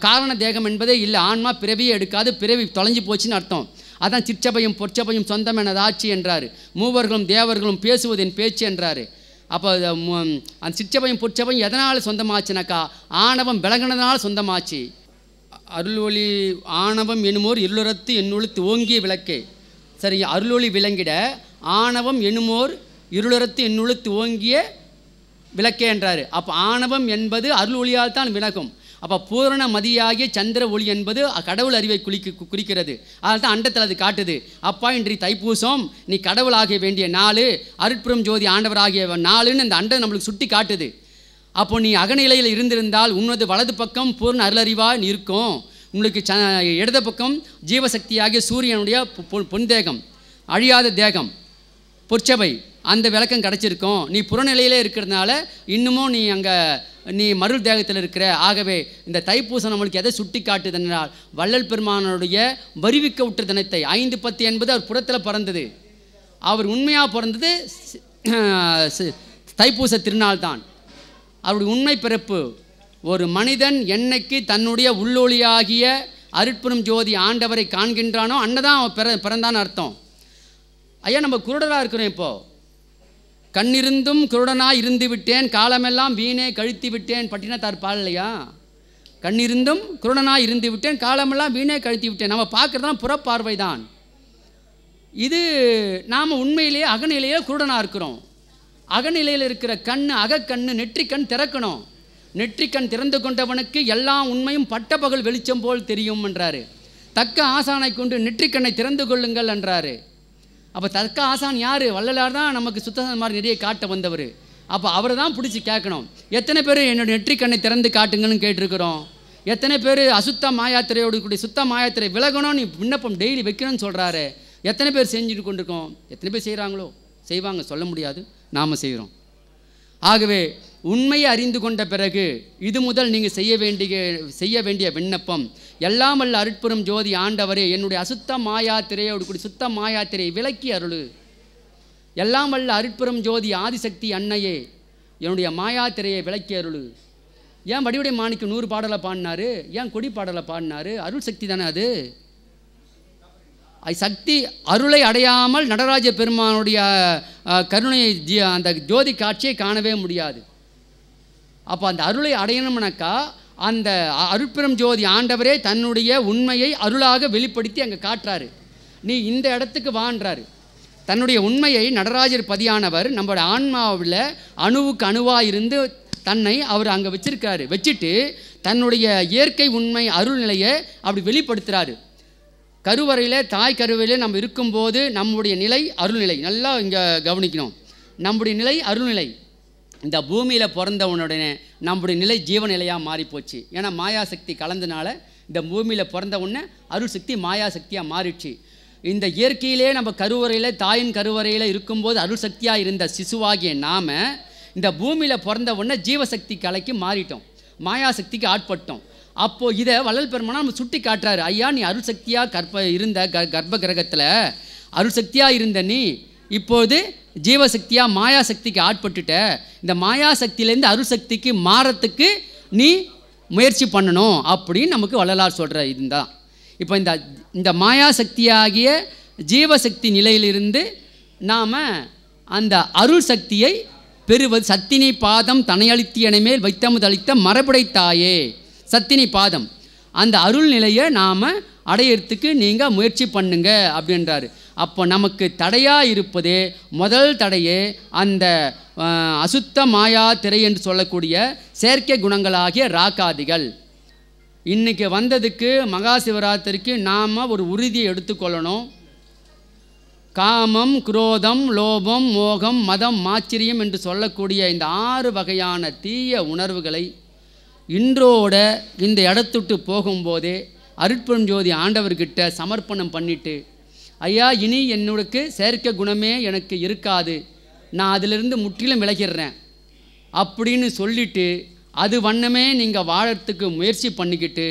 காரண தேகம் என்பதே இல்லை ஆன்மா பிறவியே எடுக்காது பிறவி தொலைஞ்சு போச்சுன்னு அர்த்தம் அதான் சிற்றபையும் பொற்சபையும் சொந்தம் ஆட்சி என்றார் மூவர்களும் தேவர்களும் பேசுவதின் பேச்சு என்றார் அப்போ அந்த சிற்றபையும் பொற்சபையும் எதனால் சொந்தமாச்சுனாக்கா ஆணவம் விளங்கினதுனால சொந்தமாச்சு அருள் ஒளி ஆணவம் எனுமோர் இருளுரத்து என்னுள் ஓங்கிய விளக்கு சரி அருளொளி விளங்கிட ஆணவம் எனுமோர் இருளுரத்து என்னுள் ஓங்கிய விளக்கே என்றார் அப்போ ஆணவம் என்பது அருள் ஒளியால் தான் விளக்கும் அப்போ பூரண மதியாகிய சந்திர ஒளி என்பது கடவுள் அறிவை குளிக்கு குறிக்கிறது அதனால் தான் அண்டத்தில் அது காட்டுது அப்பா இன்றி தைப்பூசம் நீ கடவுளாக வேண்டிய நாள் அருட்புறம் ஜோதி ஆண்டவராகிய நாளுன்னு அந்த அண்டை நம்மளுக்கு சுட்டி காட்டுது அப்போ நீ அகநிலையில் இருந்திருந்தால் உன்னது வலது பக்கம் பூர்ண அருளறிவாக இருக்கும் உங்களுக்கு ச இடது பக்கம் ஜீவசக்தியாகிய சூரியனுடைய பொன் தேகம் அழியாத தேகம் பொற்சபை அந்த விளக்கம் கிடச்சிருக்கும் நீ புறநிலையிலே இருக்கிறதுனால இன்னமும் நீ அங்கே நீ மருள் தேகத்தில் இருக்கிற ஆகவே இந்த தைப்பூசம் நம்மளுக்கு எதை சுட்டி என்றால் வள்ளல் பெருமானனுடைய வருவிக்க விட்ட தினத்தை ஐந்து பத்து என்பது அவர் புறத்தில் பிறந்தது அவர் உண்மையாக பிறந்தது தைப்பூச திருநாள் தான் அவருடைய உண்மை பிறப்பு ஒரு மனிதன் என்னைக்கு தன்னுடைய உள்ளொளியாகிய அருட்பெரும் ஜோதி ஆண்டவரை காண்கின்றானோ அன்னதான் அவன் பிற பிறந்தான்னு அர்த்தம் ஐயா நம்ம குருடராக இருக்கிறோம் இப்போது கண்ணிருந்தும் குருடனாய் இருந்து விட்டேன் காலமெல்லாம் வீணே கழித்து விட்டேன் பட்டினத்தார் பால் இல்லையா கண்ணிருந்தும் குருடனாக இருந்து விட்டேன் காலமெல்லாம் வீணே கழித்து விட்டேன் நம்ம பார்க்குறதுலாம் புறப்பார்வை தான் இது நாம் உண்மையிலேயே அகநிலையே குருடனாக இருக்கிறோம் அகநிலையில் இருக்கிற கண் அகக்கண்ணு நெற்றிக்கண் திறக்கணும் நெற்றிக்கண் திறந்து கொண்டவனுக்கு எல்லா உண்மையும் பட்ட பகல் வெளிச்சம் போல் தெரியும் என்றார் தக்க ஆசானை கொண்டு நெற்றிக்கண்ணை திறந்து கொள்ளுங்கள் என்றார் அப்போ தர்க்க ஆசான் யார் வள்ளலார் தான் நமக்கு சுத்தசன் மாதிரி நிறைய காட்ட வந்தவர் அப்போ அவரை தான் பிடிச்சி கேட்கணும் எத்தனை பேர் என்னோட நெற்றி கண்ணை திறந்து காட்டுங்கன்னு கேட்டிருக்கிறோம் எத்தனை பேர் அசுத்த மாயாத்திரையோடு கூடிய சுத்த மாயாத்திரை விலகணும் நீ விண்ணப்பம் டெய்லி வைக்கணும்னு சொல்கிறாரு எத்தனை பேர் செஞ்சுட்டு கொண்டிருக்கோம் எத்தனை பேர் செய்கிறாங்களோ செய்வாங்க சொல்ல முடியாது நாம் செய்கிறோம் ஆகவே உண்மையை அறிந்து கொண்ட பிறகு இது முதல் நீங்கள் செய்ய வேண்டிய செய்ய வேண்டிய விண்ணப்பம் எல்லாம் அல்ல அருட்புறம் ஜோதி ஆண்டவரே என்னுடைய அசுத்த மாயாத்திரையோடு திரையோடு சுத்த மாயாத்திரையை விலக்கி அருளு எல்லாம் அல்ல அருட்புறம் ஜோதி ஆதிசக்தி அன்னையே என்னுடைய மாயாத்திரையை விளக்கி விலக்கி அருளு ஏன் வடிவுடைய மாணிக்கு நூறு பாடலை பாடினார் ஏன் கொடி பாடலை பாடினார் அருள் சக்தி தானே அது சக்தி அருளை அடையாமல் நடராஜ பெருமானுடைய கருணையை அந்த ஜோதி காட்சியை காணவே முடியாது அப்போ அந்த அருளை அடையணும்னாக்கா அந்த அருப்பிரம் ஜோதி ஆண்டவரே தன்னுடைய உண்மையை அருளாக வெளிப்படுத்தி அங்கே காட்டுறாரு நீ இந்த இடத்துக்கு வான்றாரு தன்னுடைய உண்மையை நடராஜர் பதியானவர் நம்மளோட ஆன்மாவில் அணுவுக்கு அணுவாக இருந்து தன்னை அவர் அங்கே வச்சிருக்காரு வச்சுட்டு தன்னுடைய இயற்கை உண்மை அருள்நிலையை அப்படி வெளிப்படுத்துகிறாரு கருவறையில் தாய் கருவறையில் நம்ம இருக்கும்போது நம்முடைய நிலை அருள்நிலை நல்லா இங்கே கவனிக்கணும் நம்முடைய நிலை அருள்நிலை இந்த பூமியில் பிறந்தவனுடனே நம்முடைய நிலை ஜீவ நிலையாக மாறிப்போச்சு ஏன்னா மாயாசக்தி கலந்தனால இந்த பூமியில் பிறந்த உடனே அருள் சக்தி மாயாசக்தியாக மாறிடுச்சு இந்த இயற்கையிலே நம்ம கருவறையில் தாயின் கருவறையில் இருக்கும்போது அருள் சக்தியாக இருந்த சிசுவாகிய நாம் இந்த பூமியில் பிறந்த உடனே ஜீவசக்தி கலைக்கு மாறிட்டோம் மாயாசக்திக்கு ஆட்பட்டோம் அப்போது இதை வள்ளல் பெருமனா நம்ம சுட்டி காட்டுறாரு ஐயா நீ அருள் சக்தியாக கற்ப இருந்த க கர்ப்ப கிரகத்தில் அருள் சக்தியாக இருந்த நீ இப்போது ஜீவசக்தியாக மாயாசக்திக்கு ஆட்பட்டுட்ட இந்த மாயா சக்தியிலேருந்து அருசக்திக்கு மாறத்துக்கு நீ முயற்சி பண்ணணும் அப்படின்னு நமக்கு வள்ளலார் சொல்கிற இதுதான் இப்போ இந்த இந்த மாயா சக்தியாகிய ஜீவசக்தி நிலையிலிருந்து நாம் அந்த அருள் சக்தியை பெறுவது சத்தினி பாதம் தனையளித்தியனை மேல் வைத்தமுதளித்த மரபுடை தாயே சத்தினி பாதம் அந்த அருள் நிலையை நாம் அடையிறதுக்கு நீங்கள் முயற்சி பண்ணுங்க அப்படின்றாரு அப்போ நமக்கு தடையாக இருப்பது முதல் தடையே அந்த அசுத்த மாயா திரை என்று சொல்லக்கூடிய செயற்கை குணங்களாகிய ராக்காதிகள் இன்றைக்கி வந்ததுக்கு மகா சிவராத்திரிக்கு நாம் ஒரு உறுதியை எடுத்துக்கொள்ளணும் காமம் குரோதம் லோபம் மோகம் மதம் மாச்சரியம் என்று சொல்லக்கூடிய இந்த ஆறு வகையான தீய உணர்வுகளை இன்றோட இந்த இடத்துட்டு போகும்போதே அருட்பெரும் ஜோதி ஆண்டவர்கிட்ட சமர்ப்பணம் பண்ணிவிட்டு ஐயா இனி என்னோடக்கு செயற்கை குணமே எனக்கு இருக்காது நான் அதிலிருந்து முற்றிலும் விலகிடுறேன் அப்படின்னு சொல்லிவிட்டு அது வண்ணமே நீங்கள் வாழறதுக்கு முயற்சி பண்ணிக்கிட்டு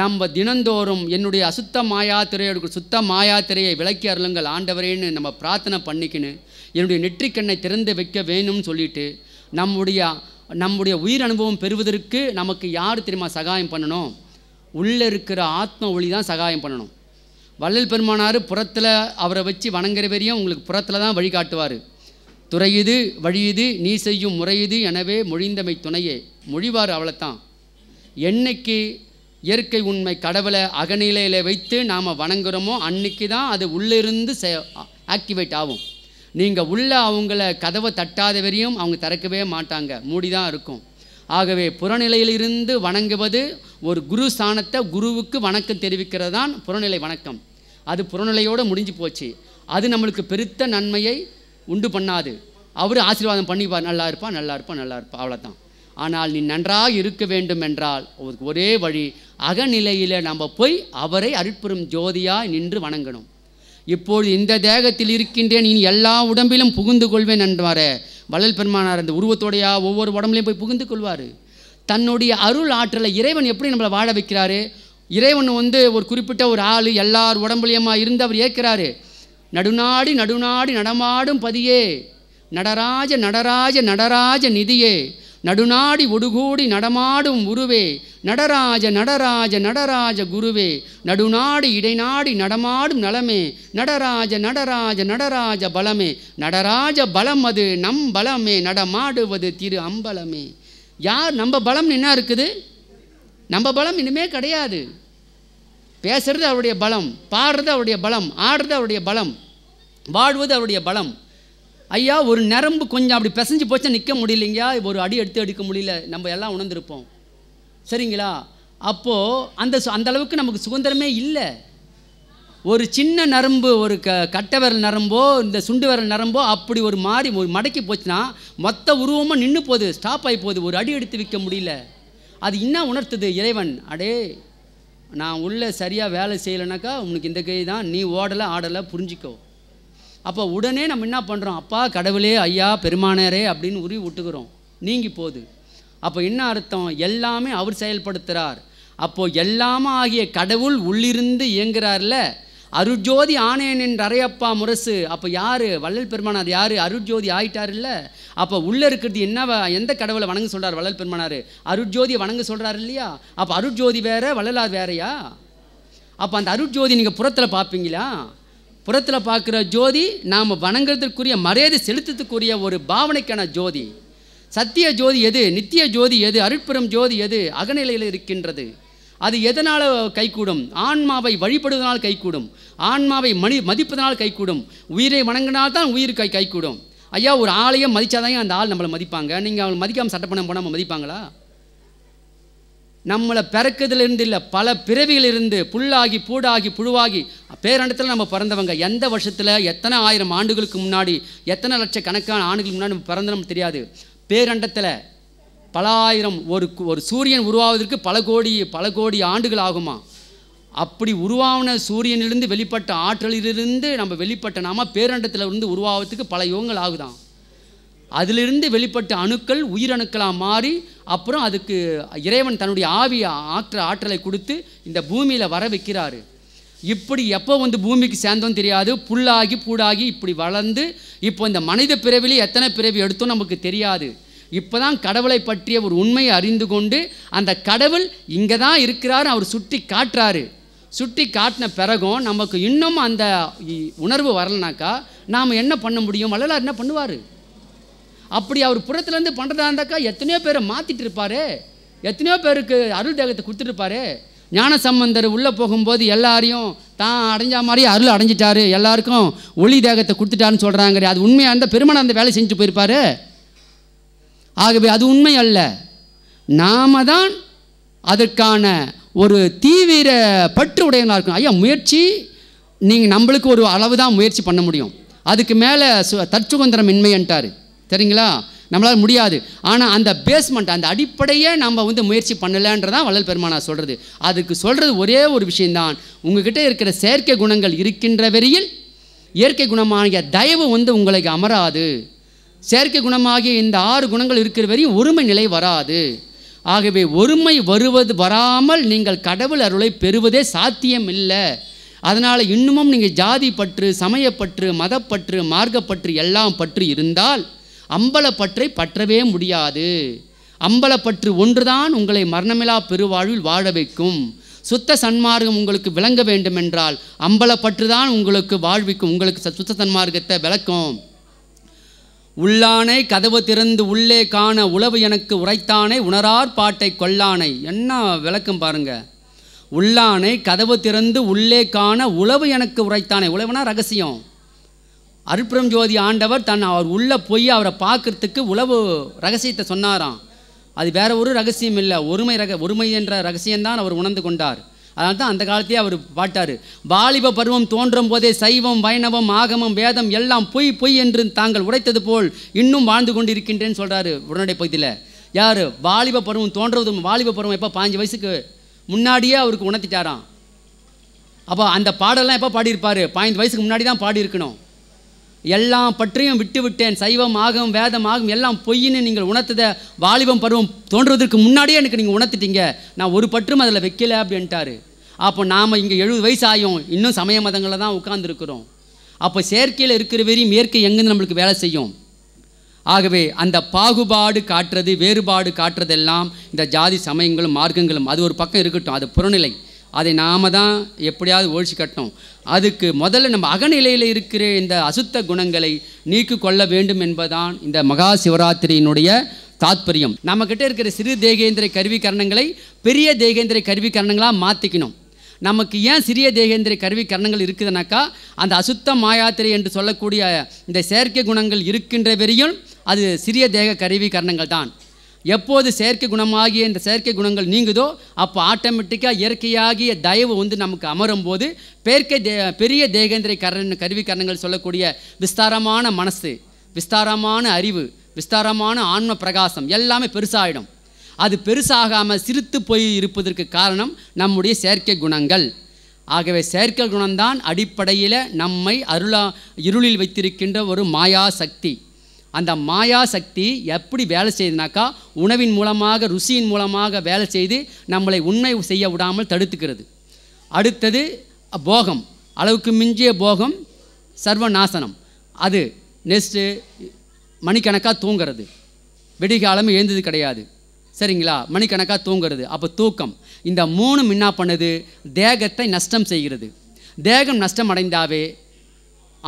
நம்ம தினந்தோறும் என்னுடைய அசுத்த மாயாத்திரையோட சுத்த மாயாத்திரையை விளக்கி அருளுங்கள் ஆண்டவரேன்னு நம்ம பிரார்த்தனை பண்ணிக்கின்னு என்னுடைய நெற்றிக்கண்ணை திறந்து வைக்க வேணும்னு சொல்லிட்டு நம்முடைய நம்முடைய உயிர் அனுபவம் பெறுவதற்கு நமக்கு யார் தெரியுமா சகாயம் பண்ணணும் உள்ளே இருக்கிற ஆத்ம ஒளி தான் சகாயம் பண்ணணும் வள்ளல் பெருமானார் புறத்தில் அவரை வச்சு வணங்குற வரையும் உங்களுக்கு புறத்தில் தான் வழிகாட்டுவார் துறையுது வழியுது நீ செய்யும் முறையுது எனவே மொழிந்தமை துணையே மொழிவார் அவ்வளோத்தான் என்னைக்கு இயற்கை உண்மை கடவுளை அகநிலையில் வைத்து நாம் வணங்குறோமோ அன்னைக்கு தான் அது உள்ளிருந்து செ ஆக்டிவேட் ஆகும் நீங்கள் உள்ளே அவங்கள கதவை தட்டாத வரையும் அவங்க திறக்கவே மாட்டாங்க மூடி தான் இருக்கும் ஆகவே புறநிலையிலிருந்து வணங்குவது ஒரு குரு ஸ்தானத்தை குருவுக்கு வணக்கம் தெரிவிக்கிறது தான் புறநிலை வணக்கம் அது புறநிலையோடு முடிஞ்சு போச்சு அது நம்மளுக்கு பெருத்த நன்மையை உண்டு பண்ணாது அவர் ஆசீர்வாதம் பண்ணிப்பார் நல்லா இருப்பா நல்லா இருப்பா நல்லா இருப்பா அவ்வளோதான் ஆனால் நீ நன்றாக இருக்க வேண்டும் என்றால் ஒரே வழி அகநிலையில் நம்ம போய் அவரை அருட்புறும் ஜோதியாக நின்று வணங்கணும் இப்போது இந்த தேகத்தில் இருக்கின்றேன் இனி எல்லா உடம்பிலும் புகுந்து கொள்வேன் என்றாரே வள்ளல் பெருமானார் அந்த உருவத்தோடையா ஒவ்வொரு உடம்புலையும் போய் புகுந்து கொள்வார் தன்னுடைய அருள் ஆற்றலை இறைவன் எப்படி நம்மளை வாழ வைக்கிறாரு இறைவன் வந்து ஒரு குறிப்பிட்ட ஒரு ஆள் எல்லார் உடம்புலையுமா இருந்து அவர் ஏற்கிறாரு நடுநாடி நடுநாடி நடமாடும் பதியே நடராஜ நடராஜ நடராஜ நிதியே நடுநாடி ஒடுகூடி நடமாடும் உருவே நடராஜ நடராஜ நடராஜ குருவே நடுநாடு இடைநாடி நடமாடும் நலமே நடராஜ நடராஜ நடராஜ பலமே நடராஜ பலம் அது நம் பலமே நடமாடுவது திரு அம்பலமே யார் நம்ம பலம் என்ன இருக்குது நம்ம பலம் இனிமே கிடையாது பேசுறது அவருடைய பலம் பாடுறது அவருடைய பலம் ஆடுறது அவருடைய பலம் வாழ்வது அவருடைய பலம் ஐயா ஒரு நரம்பு கொஞ்சம் அப்படி பிசைஞ்சு போச்சா நிற்க முடியலைங்க ஒரு அடி எடுத்து எடுக்க முடியல நம்ம எல்லாம் உணர்ந்திருப்போம் சரிங்களா அப்போது அந்த அந்த அளவுக்கு நமக்கு சுதந்திரமே இல்லை ஒரு சின்ன நரம்பு ஒரு க கட்டை விரல் நரம்போ இந்த சுண்டு விரல் நரம்போ அப்படி ஒரு மாறி ஒரு மடக்கி போச்சுன்னா மொத்த உருவமும் நின்று போகுது ஸ்டாப் ஆகி போகுது ஒரு அடி எடுத்து விற்க முடியல அது என்ன உணர்த்துது இறைவன் அடே நான் உள்ளே சரியாக வேலை செய்யலைனாக்கா உனக்கு இந்த கை தான் நீ ஓடலை ஆடலை புரிஞ்சிக்கோ அப்போ உடனே நம்ம என்ன பண்ணுறோம் அப்பா கடவுளே ஐயா பெருமானரே அப்படின்னு உருவி விட்டுக்கிறோம் நீங்கி போகுது அப்போ என்ன அர்த்தம் எல்லாமே அவர் செயல்படுத்துகிறார் அப்போது எல்லாமே ஆகிய கடவுள் உள்ளிருந்து இயங்குகிறார்ல அருஜோதி ஆணையனின் என்ற அரையப்பா முரசு அப்போ யார் வள்ளல் பெருமானார் யார் அருஜோதி ஆயிட்டார் இல்லை அப்போ உள்ளே இருக்கிறது என்ன எந்த கடவுளை வணங்க சொல்கிறார் வள்ளல் பெருமானார் அருஜோதியை வணங்க சொல்கிறார் இல்லையா அப்போ அருஜோதி வேற வள்ளலார் வேறையா அப்போ அந்த அருஜோதி நீங்கள் புறத்தில் பார்ப்பீங்களா புறத்தில் பார்க்குற ஜோதி நாம் வணங்குறதுக்குரிய மரியாதை செலுத்தத்துக்குரிய ஒரு பாவனைக்கான ஜோதி சத்திய ஜோதி எது நித்திய ஜோதி எது அருட்புறம் ஜோதி எது அகநிலையில் இருக்கின்றது அது எதனால் கைகூடும் ஆன்மாவை வழிபடுவதனால் கைகூடும் ஆன்மாவை மணி மதிப்பதனால் கைகூடும் உயிரை வணங்கினால் தான் உயிர் கை கைகூடும் ஐயா ஒரு ஆளையும் மதித்தாதான் அந்த ஆள் நம்மளை மதிப்பாங்க நீங்கள் அவங்களை மதிக்காமல் சட்டப்பணம் போனால் மதிப்பாங்களா நம்மளை பிறக்கிறதுலேருந்து இல்லை பல இருந்து புல்லாகி பூடாகி புழுவாகி பேரண்டத்தில் நம்ம பிறந்தவங்க எந்த வருஷத்தில் எத்தனை ஆயிரம் ஆண்டுகளுக்கு முன்னாடி எத்தனை லட்சக்கணக்கான ஆண்டுகளுக்கு முன்னாடி நம்ம பிறந்தோம் தெரியாது பேரண்டத்தில் பல ஆயிரம் ஒரு ஒரு சூரியன் உருவாவதற்கு பல கோடி பல கோடி ஆண்டுகள் ஆகுமா அப்படி உருவான சூரியனிலிருந்து வெளிப்பட்ட ஆற்றலிலிருந்து நம்ம வெளிப்பட்ட நாம பேரண்டத்தில் இருந்து உருவாவதுக்கு பல யுகங்கள் ஆகுதான் அதிலிருந்து வெளிப்பட்ட அணுக்கள் உயிரணுக்களாக மாறி அப்புறம் அதுக்கு இறைவன் தன்னுடைய ஆவியை ஆற்ற ஆற்றலை கொடுத்து இந்த பூமியில் வர வைக்கிறாரு இப்படி எப்போ வந்து பூமிக்கு சேர்ந்தோம் தெரியாது புல்லாகி பூடாகி இப்படி வளர்ந்து இப்போ இந்த மனித பிறவிலே எத்தனை பிறவி எடுத்தோம் நமக்கு தெரியாது இப்போ தான் கடவுளை பற்றிய ஒரு உண்மையை அறிந்து கொண்டு அந்த கடவுள் இங்கே தான் இருக்கிறார் அவர் சுட்டி காட்டுறாரு சுட்டி காட்டின பிறகும் நமக்கு இன்னும் அந்த உணர்வு வரலனாக்கா நாம் என்ன பண்ண முடியும் வள்ளலார் என்ன பண்ணுவார் அப்படி அவர் புறத்துலேருந்து பண்ணுறதா இருந்தாக்கா எத்தனையோ பேரை மாற்றிட்டு இருப்பார் எத்தனையோ பேருக்கு அருள் தேகத்தை கொடுத்துட்டு இருப்பாரு ஞான சம்பந்தர் உள்ளே போகும்போது எல்லாரையும் தான் அடைஞ்ச மாதிரி அருள் அடைஞ்சிட்டாரு எல்லாருக்கும் ஒளி தேகத்தை கொடுத்துட்டாருன்னு சொல்கிறாங்க அது உண்மையாக இருந்தால் பெருமனை அந்த வேலை செஞ்சுட்டு போயிருப்பார் ஆகவே அது உண்மை அல்ல நாம தான் அதற்கான ஒரு தீவிர பற்று உடையனாக இருக்கணும் ஐயா முயற்சி நீங்கள் நம்மளுக்கு ஒரு அளவு தான் முயற்சி பண்ண முடியும் அதுக்கு மேலே தற்சுதந்திரம் இன்மைன்ட்டார் சரிங்களா நம்மளால் முடியாது ஆனால் அந்த பேஸ்மெண்ட் அந்த அடிப்படையே நம்ம வந்து முயற்சி பண்ணலன்றதான் வள்ளல் பெருமானா சொல்கிறது அதுக்கு சொல்கிறது ஒரே ஒரு விஷயந்தான் உங்ககிட்ட இருக்கிற செயற்கை குணங்கள் இருக்கின்ற வரையில் இயற்கை குணமாகிய தயவு வந்து உங்களுக்கு அமராது செயற்கை குணமாகிய இந்த ஆறு குணங்கள் இருக்கிற வரையும் ஒருமை நிலை வராது ஆகவே ஒருமை வருவது வராமல் நீங்கள் கடவுள் அருளை பெறுவதே சாத்தியம் இல்லை அதனால் இன்னமும் நீங்கள் ஜாதி பற்று சமயப்பற்று மதப்பற்று மார்க்கப்பற்று எல்லாம் பற்று இருந்தால் அம்பலப்பற்றை பற்றவே முடியாது அம்பலப்பற்று ஒன்றுதான் உங்களை மரணமிலா பெருவாழ்வில் வாழ வைக்கும் சுத்த சன்மார்க்கம் உங்களுக்கு விளங்க வேண்டுமென்றால் அம்பலப்பற்று தான் உங்களுக்கு வாழ்விக்கும் உங்களுக்கு சுத்த சன்மார்க்கத்தை விளக்கும் உள்ளானை கதவு திறந்து உள்ளே காண உளவு எனக்கு உரைத்தானே உணரார் பாட்டை கொல்லானை என்ன விளக்கம் பாருங்க உள்ளானை கதவு திறந்து உள்ளே காண உளவு எனக்கு உரைத்தானே உழவுனா ரகசியம் அருப்புறம் ஜோதி ஆண்டவர் தன் அவர் உள்ளே போய் அவரை பார்க்கறதுக்கு உளவு ரகசியத்தை சொன்னாராம் அது வேற ஒரு ரகசியம் இல்லை ஒருமை ரக ஒருமை என்ற ரகசியம்தான் அவர் உணர்ந்து கொண்டார் அதனால தான் அந்த காலத்தையே அவர் பாட்டார் வாலிப பருவம் தோன்றும் போதே சைவம் வைணவம் ஆகமம் வேதம் எல்லாம் பொய் பொய் என்று தாங்கள் உடைத்தது போல் இன்னும் வாழ்ந்து கொண்டிருக்கின்றேன்னு சொல்கிறாரு உடனடி பகுதியில் யார் வாலிப பருவம் தோன்றுவது வாலிப பருவம் எப்போ பாஞ்சு வயசுக்கு முன்னாடியே அவருக்கு உணர்த்திட்டாராம் அப்போ அந்த பாடலாம் எப்போ பாடியிருப்பார் பாய்ந்து வயசுக்கு முன்னாடி தான் பாடியிருக்கணும் எல்லாம் பற்றியும் விட்டுவிட்டேன் சைவம் ஆகும் வேதம் ஆகும் எல்லாம் பொய்ன்னு நீங்கள் உணர்த்தத வாலிபம் பருவம் தோன்றுவதற்கு முன்னாடியே எனக்கு நீங்கள் உணர்த்திட்டீங்க நான் ஒரு பற்றும் அதில் வைக்கல அப்படின்ட்டாரு அப்போ நாம் இங்கே எழுபது வயசு ஆகும் இன்னும் சமய மதங்களில் தான் உட்கார்ந்துருக்கிறோம் அப்போ செயற்கையில் இருக்கிற வெறியும் இயற்கை எங்கேருந்து நம்மளுக்கு வேலை செய்யும் ஆகவே அந்த பாகுபாடு காட்டுறது வேறுபாடு காட்டுறதெல்லாம் இந்த ஜாதி சமயங்களும் மார்க்கங்களும் அது ஒரு பக்கம் இருக்கட்டும் அது புறநிலை அதை நாம் தான் எப்படியாவது ஒழிச்சு கட்டணும் அதுக்கு முதல்ல நம்ம அகநிலையில் இருக்கிற இந்த அசுத்த குணங்களை நீக்கி கொள்ள வேண்டும் என்பதுதான் இந்த மகா சிவராத்திரியினுடைய தாத்பரியம் நம்மக்கிட்ட இருக்கிற சிறு தேகேந்திர கருவி கரணங்களை பெரிய தேகேந்திர கருவி கரணங்களாக மாற்றிக்கணும் நமக்கு ஏன் சிறிய தேகேந்திர கருவி கரணங்கள் இருக்குதுனாக்கா அந்த அசுத்த மாயாத்திரை என்று சொல்லக்கூடிய இந்த செயற்கை குணங்கள் இருக்கின்ற வரையும் அது சிறிய தேக கருவி கரணங்கள் தான் எப்போது செயற்கை குணமாகிய இந்த செயற்கை குணங்கள் நீங்குதோ அப்போ ஆட்டோமேட்டிக்காக இயற்கையாகிய தயவு வந்து நமக்கு அமரும் போது பேர்க்கை தே பெரிய தேகேந்திரை கரண் கருவி கரணங்கள் சொல்லக்கூடிய விஸ்தாரமான மனசு விஸ்தாரமான அறிவு விஸ்தாரமான ஆன்ம பிரகாசம் எல்லாமே பெருசாகிடும் அது பெருசாகாமல் சிரித்து போய் இருப்பதற்கு காரணம் நம்முடைய செயற்கை குணங்கள் ஆகவே செயற்கை குணம்தான் அடிப்படையில் நம்மை அருளா இருளில் வைத்திருக்கின்ற ஒரு மாயா சக்தி அந்த மாயா சக்தி எப்படி வேலை செய்யுதுனாக்கா உணவின் மூலமாக ருசியின் மூலமாக வேலை செய்து நம்மளை உண்மை செய்ய விடாமல் தடுத்துக்கிறது அடுத்தது போகம் அளவுக்கு மிஞ்சிய போகம் சர்வநாசனம் அது நெஸ்ட்டு மணிக்கணக்காக தூங்கிறது வெடிகாலமும் எழுந்தது கிடையாது சரிங்களா மணிக்கணக்காக தூங்கிறது அப்போ தூக்கம் இந்த மூணும் என்ன பண்ணுது தேகத்தை நஷ்டம் செய்கிறது தேகம் நஷ்டம் அடைந்தாவே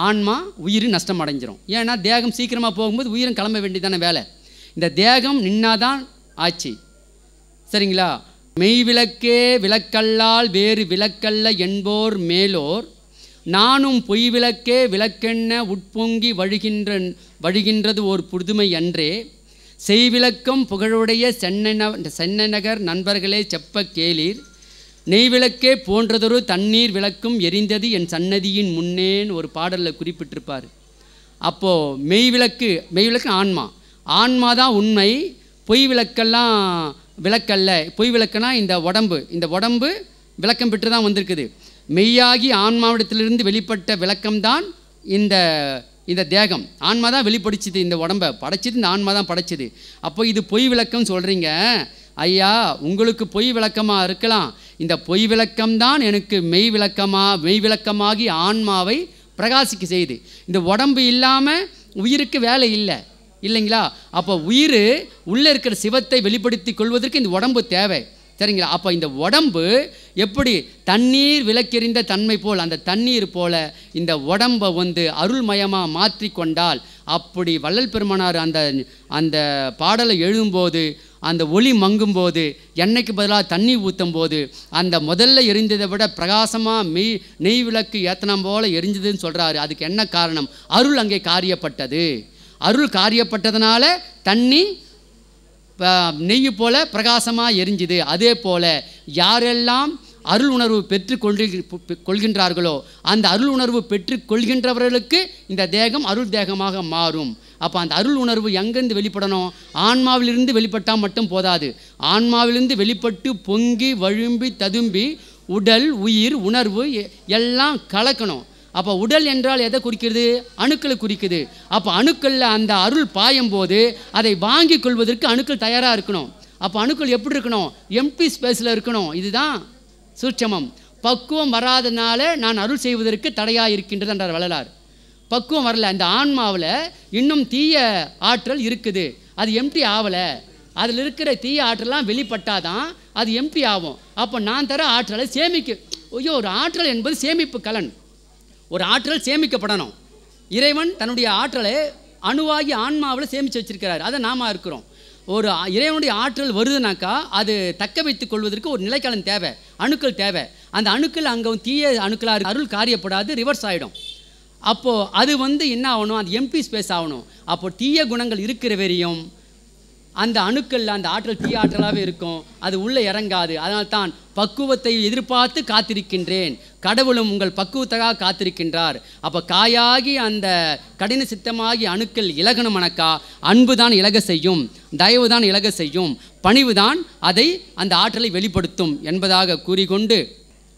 ஆன்மா உயிர் நஷ்டம் அடைஞ்சிரும் ஏன்னா தேகம் சீக்கிரமாக போகும்போது உயிரும் கிளம்ப வேண்டியதான வேலை இந்த தேகம் நின்னாதான் ஆச்சு சரிங்களா மெய் விளக்கே விளக்கல்லால் வேறு விளக்கல்ல என்போர் மேலோர் நானும் பொய் விளக்கே விளக்கென்ன உட்பொங்கி வழிகின்ற வழுகின்றது ஓர் புதுமை அன்றே செய்விளக்கம் புகழுடைய சென்னை சென்னை நகர் நண்பர்களே செப்ப கேளீர் நெய் விளக்கே போன்றதொரு தண்ணீர் விளக்கும் எரிந்தது என் சன்னதியின் முன்னேன்னு ஒரு பாடலில் குறிப்பிட்டிருப்பார் அப்போது மெய் விளக்கு மெய் விளக்கு ஆன்மா ஆன்மா தான் உண்மை பொய் விளக்கெல்லாம் விளக்கல்ல பொய் விளக்குனா இந்த உடம்பு இந்த உடம்பு விளக்கம் பெற்று தான் வந்திருக்குது மெய்யாகி ஆன்மாவிடத்திலிருந்து வெளிப்பட்ட விளக்கம்தான் இந்த இந்த தேகம் ஆன்மா தான் வெளிப்படிச்சிது இந்த உடம்பை படைச்சிது இந்த ஆன்மா தான் படைச்சிது அப்போ இது பொய் விளக்கம் சொல்கிறீங்க ஐயா உங்களுக்கு பொய் விளக்கமாக இருக்கலாம் இந்த பொய் விளக்கம்தான் எனக்கு மெய் விளக்கமாக மெய் விளக்கமாகி ஆன்மாவை பிரகாசிக்க செய்யுது இந்த உடம்பு இல்லாமல் உயிருக்கு வேலை இல்லை இல்லைங்களா அப்போ உயிர் உள்ளே இருக்கிற சிவத்தை வெளிப்படுத்தி கொள்வதற்கு இந்த உடம்பு தேவை சரிங்களா அப்போ இந்த உடம்பு எப்படி தண்ணீர் விளக்கெறிந்த தன்மை போல் அந்த தண்ணீர் போல இந்த உடம்பை வந்து அருள்மயமாக மாற்றி கொண்டால் அப்படி வள்ளல் பெருமானார் அந்த அந்த பாடலை எழுதும்போது அந்த ஒளி மங்கும் போது எண்ணெய்க்கு பதிலாக தண்ணி ஊற்றும் போது அந்த முதல்ல எரிந்ததை விட பிரகாசமாக மெய் நெய் விளக்கு ஏத்தனம் போல் எரிஞ்சதுன்னு சொல்கிறாரு அதுக்கு என்ன காரணம் அருள் அங்கே காரியப்பட்டது அருள் காரியப்பட்டதுனால தண்ணி நெய் போல் பிரகாசமாக எரிஞ்சுது அதே போல் யாரெல்லாம் அருள் உணர்வு பெற்று கொண்டு கொள்கின்றார்களோ அந்த அருள் உணர்வு பெற்று கொள்கின்றவர்களுக்கு இந்த தேகம் அருள் தேகமாக மாறும் அப்போ அந்த அருள் உணர்வு எங்கேருந்து வெளிப்படணும் ஆன்மாவிலிருந்து வெளிப்பட்டால் மட்டும் போதாது ஆன்மாவிலிருந்து வெளிப்பட்டு பொங்கி வழும்பி ததும்பி உடல் உயிர் உணர்வு எல்லாம் கலக்கணும் அப்போ உடல் என்றால் எதை குறிக்கிறது அணுக்களை குறிக்குது அப்போ அணுக்களில் அந்த அருள் பாயும் போது அதை வாங்கி கொள்வதற்கு அணுக்கள் தயாராக இருக்கணும் அப்போ அணுக்கள் எப்படி இருக்கணும் எம்பி ஸ்பேஸில் இருக்கணும் இதுதான் சூட்சமம் பக்குவம் வராதனால நான் அருள் செய்வதற்கு தடையாக இருக்கின்றது என்றார் வள்ளலார் பக்குவம் வரல அந்த ஆன்மாவில் இன்னும் தீய ஆற்றல் இருக்குது அது எம்டி ஆகலை அதில் இருக்கிற தீய ஆற்றலாம் வெளிப்பட்டாதான் அது எம்டி ஆகும் அப்போ நான் தர ஆற்றலை சேமிக்க ஐயோ ஒரு ஆற்றல் என்பது சேமிப்பு கலன் ஒரு ஆற்றல் சேமிக்கப்படணும் இறைவன் தன்னுடைய ஆற்றலை அணுவாகி ஆன்மாவில் சேமித்து வச்சிருக்கிறார் அதை நாம இருக்கிறோம் ஒரு இறைவனுடைய ஆற்றல் வருதுனாக்கா அது தக்க வைத்துக் கொள்வதற்கு ஒரு நிலைக்காலம் தேவை அணுக்கள் தேவை அந்த அணுக்கள் அங்கே தீய அணுக்களாக அருள் காரியப்படாது ரிவர்ஸ் ஆகிடும் அப்போது அது வந்து என்ன ஆகணும் அது எம்பி ஸ்பேஸ் ஆகணும் அப்போது தீய குணங்கள் இருக்கிற வரையும் அந்த அணுக்களில் அந்த ஆற்றல் தீ ஆற்றலாகவே இருக்கும் அது உள்ளே இறங்காது அதனால் தான் பக்குவத்தை எதிர்பார்த்து காத்திருக்கின்றேன் கடவுளும் உங்கள் பக்குவத்தகாக காத்திருக்கின்றார் அப்போ காயாகி அந்த கடின சித்தமாகி அணுக்கள் இலகணும் அணக்கா அன்பு தான் இலக செய்யும் தயவு தான் இலக செய்யும் பணிவு தான் அதை அந்த ஆற்றலை வெளிப்படுத்தும் என்பதாக கூறிக்கொண்டு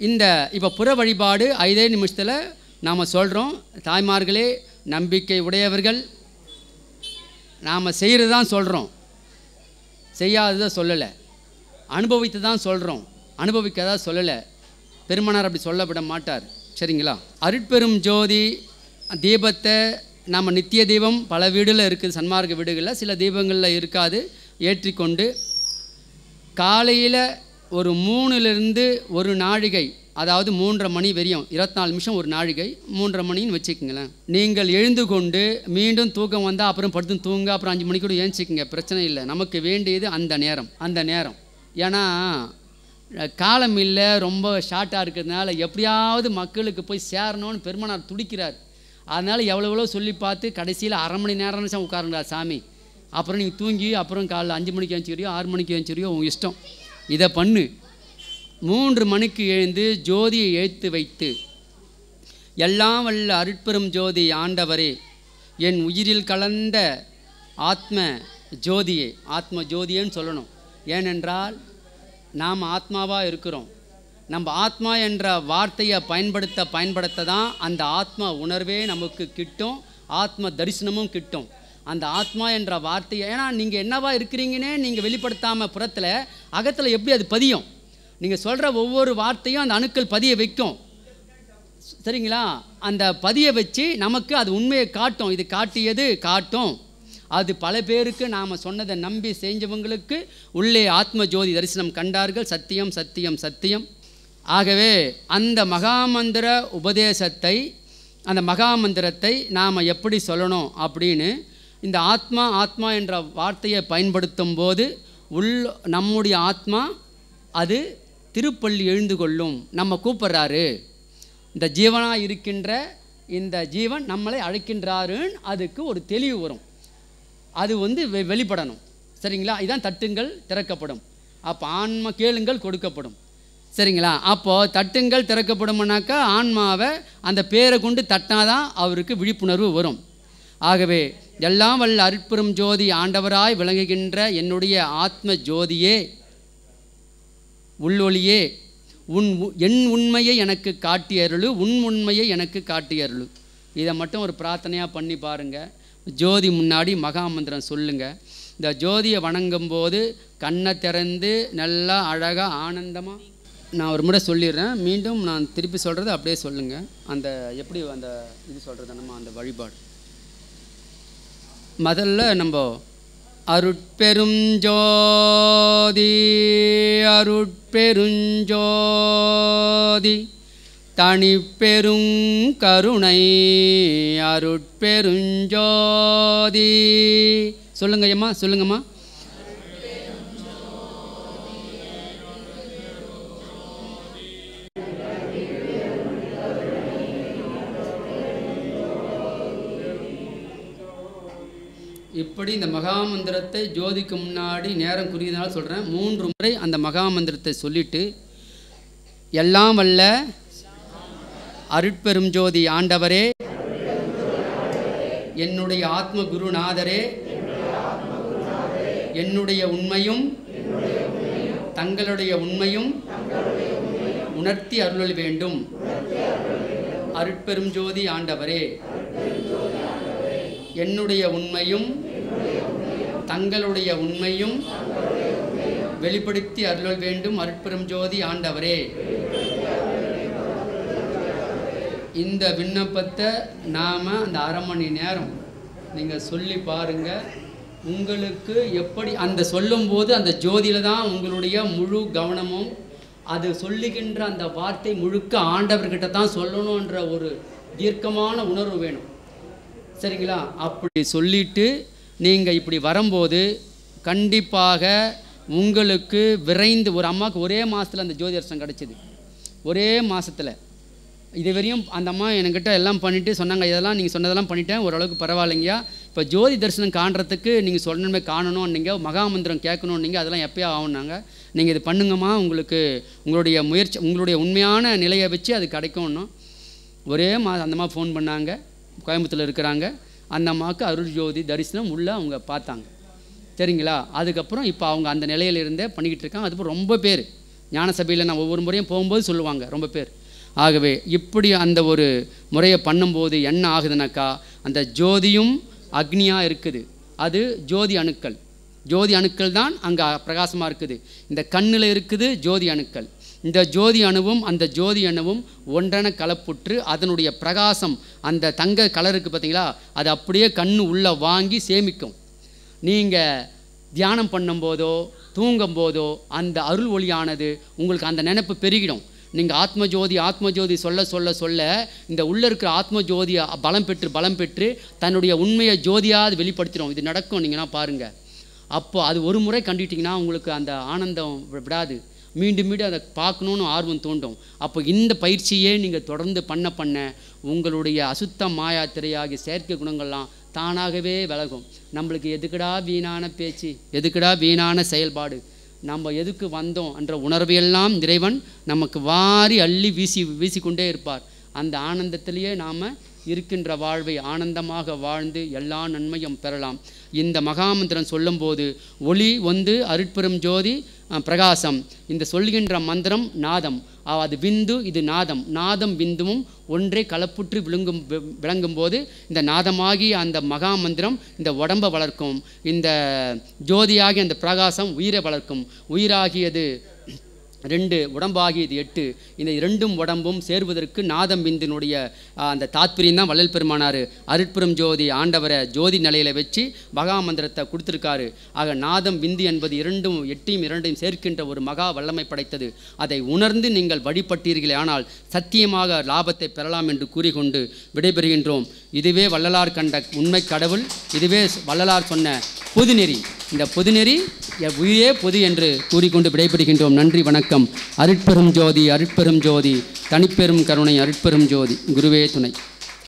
இந்த இப்போ புற வழிபாடு ஐதே நிமிஷத்தில் நாம் சொல்கிறோம் தாய்மார்களே நம்பிக்கை உடையவர்கள் நாம் செய்கிறது தான் சொல்கிறோம் செய்யாததை சொல்லலை அனுபவித்து தான் சொல்கிறோம் அனுபவிக்காதா சொல்லலை பெருமனார் அப்படி சொல்லப்பட மாட்டார் சரிங்களா அருட்பெரும் ஜோதி தீபத்தை நம்ம நித்திய தீபம் பல வீடில் இருக்குது சன்மார்க்க வீடுகளில் சில தீபங்களில் இருக்காது ஏற்றிக்கொண்டு காலையில் ஒரு மூணுலேருந்து ஒரு நாழிகை அதாவது மூன்றரை மணி வெறியும் இருபத்தி நிமிஷம் ஒரு நாழிகை மூன்றரை மணின்னு வச்சுக்கோங்களேன் நீங்கள் எழுந்து கொண்டு மீண்டும் தூக்கம் வந்தால் அப்புறம் படுத்து தூங்க அப்புறம் அஞ்சு மணிக்கூட ஏஞ்சிக்கங்க பிரச்சனை இல்லை நமக்கு வேண்டியது அந்த நேரம் அந்த நேரம் ஏன்னா காலம் இல்லை ரொம்ப ஷார்ட்டாக இருக்கிறதுனால எப்படியாவது மக்களுக்கு போய் சேரணும்னு பெருமனார் துடிக்கிறார் அதனால் எவ்வளோ சொல்லி பார்த்து கடைசியில் அரை மணி நேரம்னு சார் உட்காருங்களா சாமி அப்புறம் நீங்கள் தூங்கி அப்புறம் காலைல அஞ்சு மணிக்கு எழுந்துக்கிறியோ ஆறு மணிக்கு எழுந்துக்கிறியோ உங்கள் இஷ்டம் இதை பண்ணு மூன்று மணிக்கு எழுந்து ஜோதியை ஏற்று வைத்து எல்லாம் வல்ல அருட்பெரும் ஜோதி ஆண்டவரே என் உயிரில் கலந்த ஆத்ம ஜோதியே ஆத்ம ஜோதியேன்னு சொல்லணும் ஏனென்றால் நாம் ஆத்மாவாக இருக்கிறோம் நம்ம ஆத்மா என்ற வார்த்தையை பயன்படுத்த பயன்படுத்த தான் அந்த ஆத்மா உணர்வே நமக்கு கிட்டும் ஆத்ம தரிசனமும் கிட்டும் அந்த ஆத்மா என்ற வார்த்தையை ஏன்னா நீங்கள் என்னவா இருக்கிறீங்கன்னே நீங்கள் வெளிப்படுத்தாமல் புறத்தில் அகத்தில் எப்படி அது பதியும் நீங்கள் சொல்கிற ஒவ்வொரு வார்த்தையும் அந்த அணுக்கள் பதிய வைக்கும் சரிங்களா அந்த பதிய வச்சு நமக்கு அது உண்மையை காட்டும் இது காட்டியது காட்டும் அது பல பேருக்கு நாம் சொன்னதை நம்பி செஞ்சவங்களுக்கு உள்ளே ஆத்ம ஜோதி தரிசனம் கண்டார்கள் சத்தியம் சத்தியம் சத்தியம் ஆகவே அந்த மகாமந்திர உபதேசத்தை அந்த மகாமந்திரத்தை நாம் எப்படி சொல்லணும் அப்படின்னு இந்த ஆத்மா ஆத்மா என்ற வார்த்தையை பயன்படுத்தும் போது உள் நம்முடைய ஆத்மா அது திருப்பள்ளி எழுந்து கொள்ளும் நம்ம கூப்பிட்றாரு இந்த ஜீவனாக இருக்கின்ற இந்த ஜீவன் நம்மளை அழைக்கின்றாருன்னு அதுக்கு ஒரு தெளிவு வரும் அது வந்து வெ வெளிப்படணும் சரிங்களா இதுதான் தட்டுங்கள் திறக்கப்படும் அப்போ ஆன்ம கேளுங்கள் கொடுக்கப்படும் சரிங்களா அப்போது தட்டுங்கள் திறக்கப்படும்னாக்கா ஆன்மாவை அந்த பேரை கொண்டு தட்டினாதான் அவருக்கு விழிப்புணர்வு வரும் ஆகவே எல்லாம் வல்ல அற்புறம் ஜோதி ஆண்டவராய் விளங்குகின்ற என்னுடைய ஆத்ம ஜோதியே உள்ளொளியே உன் என் உண்மையை எனக்கு காட்டிய அருளு உன் உண்மையை எனக்கு காட்டிய அருளு இதை மட்டும் ஒரு பிரார்த்தனையாக பண்ணி பாருங்கள் ஜோதி முன்னாடி மகாமந்திரம் சொல்லுங்கள் இந்த ஜோதியை வணங்கும் போது கண்ணை திறந்து நல்லா அழகாக ஆனந்தமாக நான் ஒரு முறை சொல்லிடுறேன் மீண்டும் நான் திருப்பி சொல்கிறது அப்படியே சொல்லுங்கள் அந்த எப்படி அந்த இது சொல்கிறது நம்ம அந்த வழிபாடு முதல்ல நம்ம அருட்பெருஞ்சோதி அருட்பெருஞ்சோதி தனிப்பெருங் கருணை அருட்பெருஞ்சோதி சொல்லுங்கய்யம்மா சொல்லுங்கம்மா இப்படி இந்த மகாமந்திரத்தை ஜோதிக்கு முன்னாடி நேரம் குறுகியதுனால சொல்கிறேன் மூன்று முறை அந்த மகாமந்திரத்தை சொல்லிவிட்டு எல்லாம் வல்ல அருட்பெரும் ஜோதி ஆண்டவரே என்னுடைய ஆத்ம குருநாதரே என்னுடைய உண்மையும் தங்களுடைய உண்மையும் உணர்த்தி அருளல் வேண்டும் அருட்பெரும் ஜோதி ஆண்டவரே என்னுடைய உண்மையும் தங்களுடைய உண்மையும் வெளிப்படுத்தி அருள் வேண்டும் அருட்பெரும் ஜோதி ஆண்டவரே இந்த விண்ணப்பத்தை நாம் அந்த அரை மணி நேரம் நீங்கள் சொல்லி பாருங்கள் உங்களுக்கு எப்படி அந்த சொல்லும்போது அந்த ஜோதியில் தான் உங்களுடைய முழு கவனமும் அது சொல்லுகின்ற அந்த வார்த்தை முழுக்க ஆண்டவர்கிட்ட தான் சொல்லணுன்ற ஒரு தீர்க்கமான உணர்வு வேணும் சரிங்களா அப்படி சொல்லிட்டு நீங்கள் இப்படி வரும்போது கண்டிப்பாக உங்களுக்கு விரைந்து ஒரு அம்மாவுக்கு ஒரே மாதத்தில் அந்த ஜோதி அரசம் கிடச்சிது ஒரே மாதத்தில் இது வரையும் அந்த அம்மா என்கிட்ட எல்லாம் பண்ணிவிட்டு சொன்னாங்க இதெல்லாம் நீங்கள் சொன்னதெல்லாம் பண்ணிட்டேன் ஓரளவுக்கு பரவாயில்லைங்கயா இப்போ ஜோதி தரிசனம் காண்றதுக்கு நீங்கள் சொன்னமே காணணும் நீங்கள் மகாமந்திரம் கேட்கணும் நீங்கள் அதெல்லாம் எப்போயோ ஆகும்னாங்க நீங்கள் இது பண்ணுங்கம்மா உங்களுக்கு உங்களுடைய முயற்சி உங்களுடைய உண்மையான நிலையை வச்சு அது கிடைக்கணும் ஒரே மா அந்தம்மா ஃபோன் பண்ணாங்க கோயம்புத்தூரில் இருக்கிறாங்க அந்த அம்மாவுக்கு அருள் ஜோதி தரிசனம் உள்ளே அவங்க பார்த்தாங்க சரிங்களா அதுக்கப்புறம் இப்போ அவங்க அந்த நிலையில் இருந்தே பண்ணிக்கிட்டு இருக்காங்க அதுக்கப்புறம் ரொம்ப பேர் ஞான சபையில் நான் ஒவ்வொரு முறையும் போகும்போது சொல்லுவாங்க ரொம்ப பேர் ஆகவே இப்படி அந்த ஒரு முறையை பண்ணும்போது என்ன ஆகுதுனாக்கா அந்த ஜோதியும் அக்னியாக இருக்குது அது ஜோதி அணுக்கள் ஜோதி அணுக்கள் தான் அங்கே பிரகாசமாக இருக்குது இந்த கண்ணில் இருக்குது ஜோதி அணுக்கள் இந்த ஜோதி அணுவும் அந்த ஜோதி அணுவும் ஒன்றென கலப்புற்று அதனுடைய பிரகாசம் அந்த தங்க கலருக்கு பார்த்தீங்களா அது அப்படியே கண் உள்ளே வாங்கி சேமிக்கும் நீங்கள் தியானம் பண்ணும்போதோ தூங்கும் போதோ அந்த அருள் ஒளியானது உங்களுக்கு அந்த நினப்பு பெருகிடும் நீங்கள் ஆத்ம ஜோதி ஆத்ம ஜோதி சொல்ல சொல்ல சொல்ல இந்த உள்ளே இருக்கிற ஆத்ம பலம் பெற்று பலம் பெற்று தன்னுடைய உண்மையை ஜோதியாக வெளிப்படுத்திடும் இது நடக்கும் நீங்கள்னா பாருங்கள் அப்போது அது ஒரு முறை கண்டிட்டிங்கன்னா உங்களுக்கு அந்த ஆனந்தம் விடாது மீண்டும் மீண்டும் அதை பார்க்கணுன்னு ஆர்வம் தோண்டும் அப்போ இந்த பயிற்சியே நீங்கள் தொடர்ந்து பண்ண பண்ண உங்களுடைய அசுத்த மாயா செயற்கை குணங்கள்லாம் தானாகவே விலகும் நம்மளுக்கு எதுக்கடா வீணான பேச்சு எதுக்கடா வீணான செயல்பாடு நம்ம எதுக்கு வந்தோம் என்ற உணர்வையெல்லாம் இறைவன் நமக்கு வாரி அள்ளி வீசி வீசிக்கொண்டே இருப்பார் அந்த ஆனந்தத்திலேயே நாம் இருக்கின்ற வாழ்வை ஆனந்தமாக வாழ்ந்து எல்லா நன்மையும் பெறலாம் இந்த மகாமந்திரம் சொல்லும்போது ஒளி வந்து அருட்பெரும் ஜோதி பிரகாசம் இந்த சொல்கின்ற மந்திரம் நாதம் அது விந்து இது நாதம் நாதம் விந்துவும் ஒன்றே கலப்புற்று விழுங்கும் விளங்கும் போது இந்த நாதமாகி அந்த மகா மந்திரம் இந்த உடம்பை வளர்க்கும் இந்த ஜோதியாகி அந்த பிரகாசம் உயிரை வளர்க்கும் உயிராகியது ரெண்டு இது எட்டு இந்த இரண்டும் உடம்பும் சேர்வதற்கு நாதம் விந்தினுடைய அந்த தாத்பரியம் தான் வள்ளல் பெருமானார் அருட்புறம் ஜோதி ஆண்டவரை ஜோதி நிலையில் வச்சு மகாமந்திரத்தை கொடுத்துருக்காரு ஆக நாதம் விந்து என்பது இரண்டும் எட்டையும் இரண்டையும் சேர்க்கின்ற ஒரு மகா வல்லமை படைத்தது அதை உணர்ந்து நீங்கள் வழிபட்டீர்களே ஆனால் சத்தியமாக லாபத்தை பெறலாம் என்று கூறிக்கொண்டு விடைபெறுகின்றோம் இதுவே வள்ளலார் கண்ட உண்மை கடவுள் இதுவே வள்ளலார் சொன்ன பொதுநெறி இந்த பொதுநெறி உயிரே பொது என்று கூறிக்கொண்டு விடைபெறுகின்றோம் நன்றி வணக்கம் அருட்பெரும் ஜோதி அருட்பெரும் ஜோதி தனிப்பெரும் கருணை அருட்பெரும் ஜோதி குருவே துணை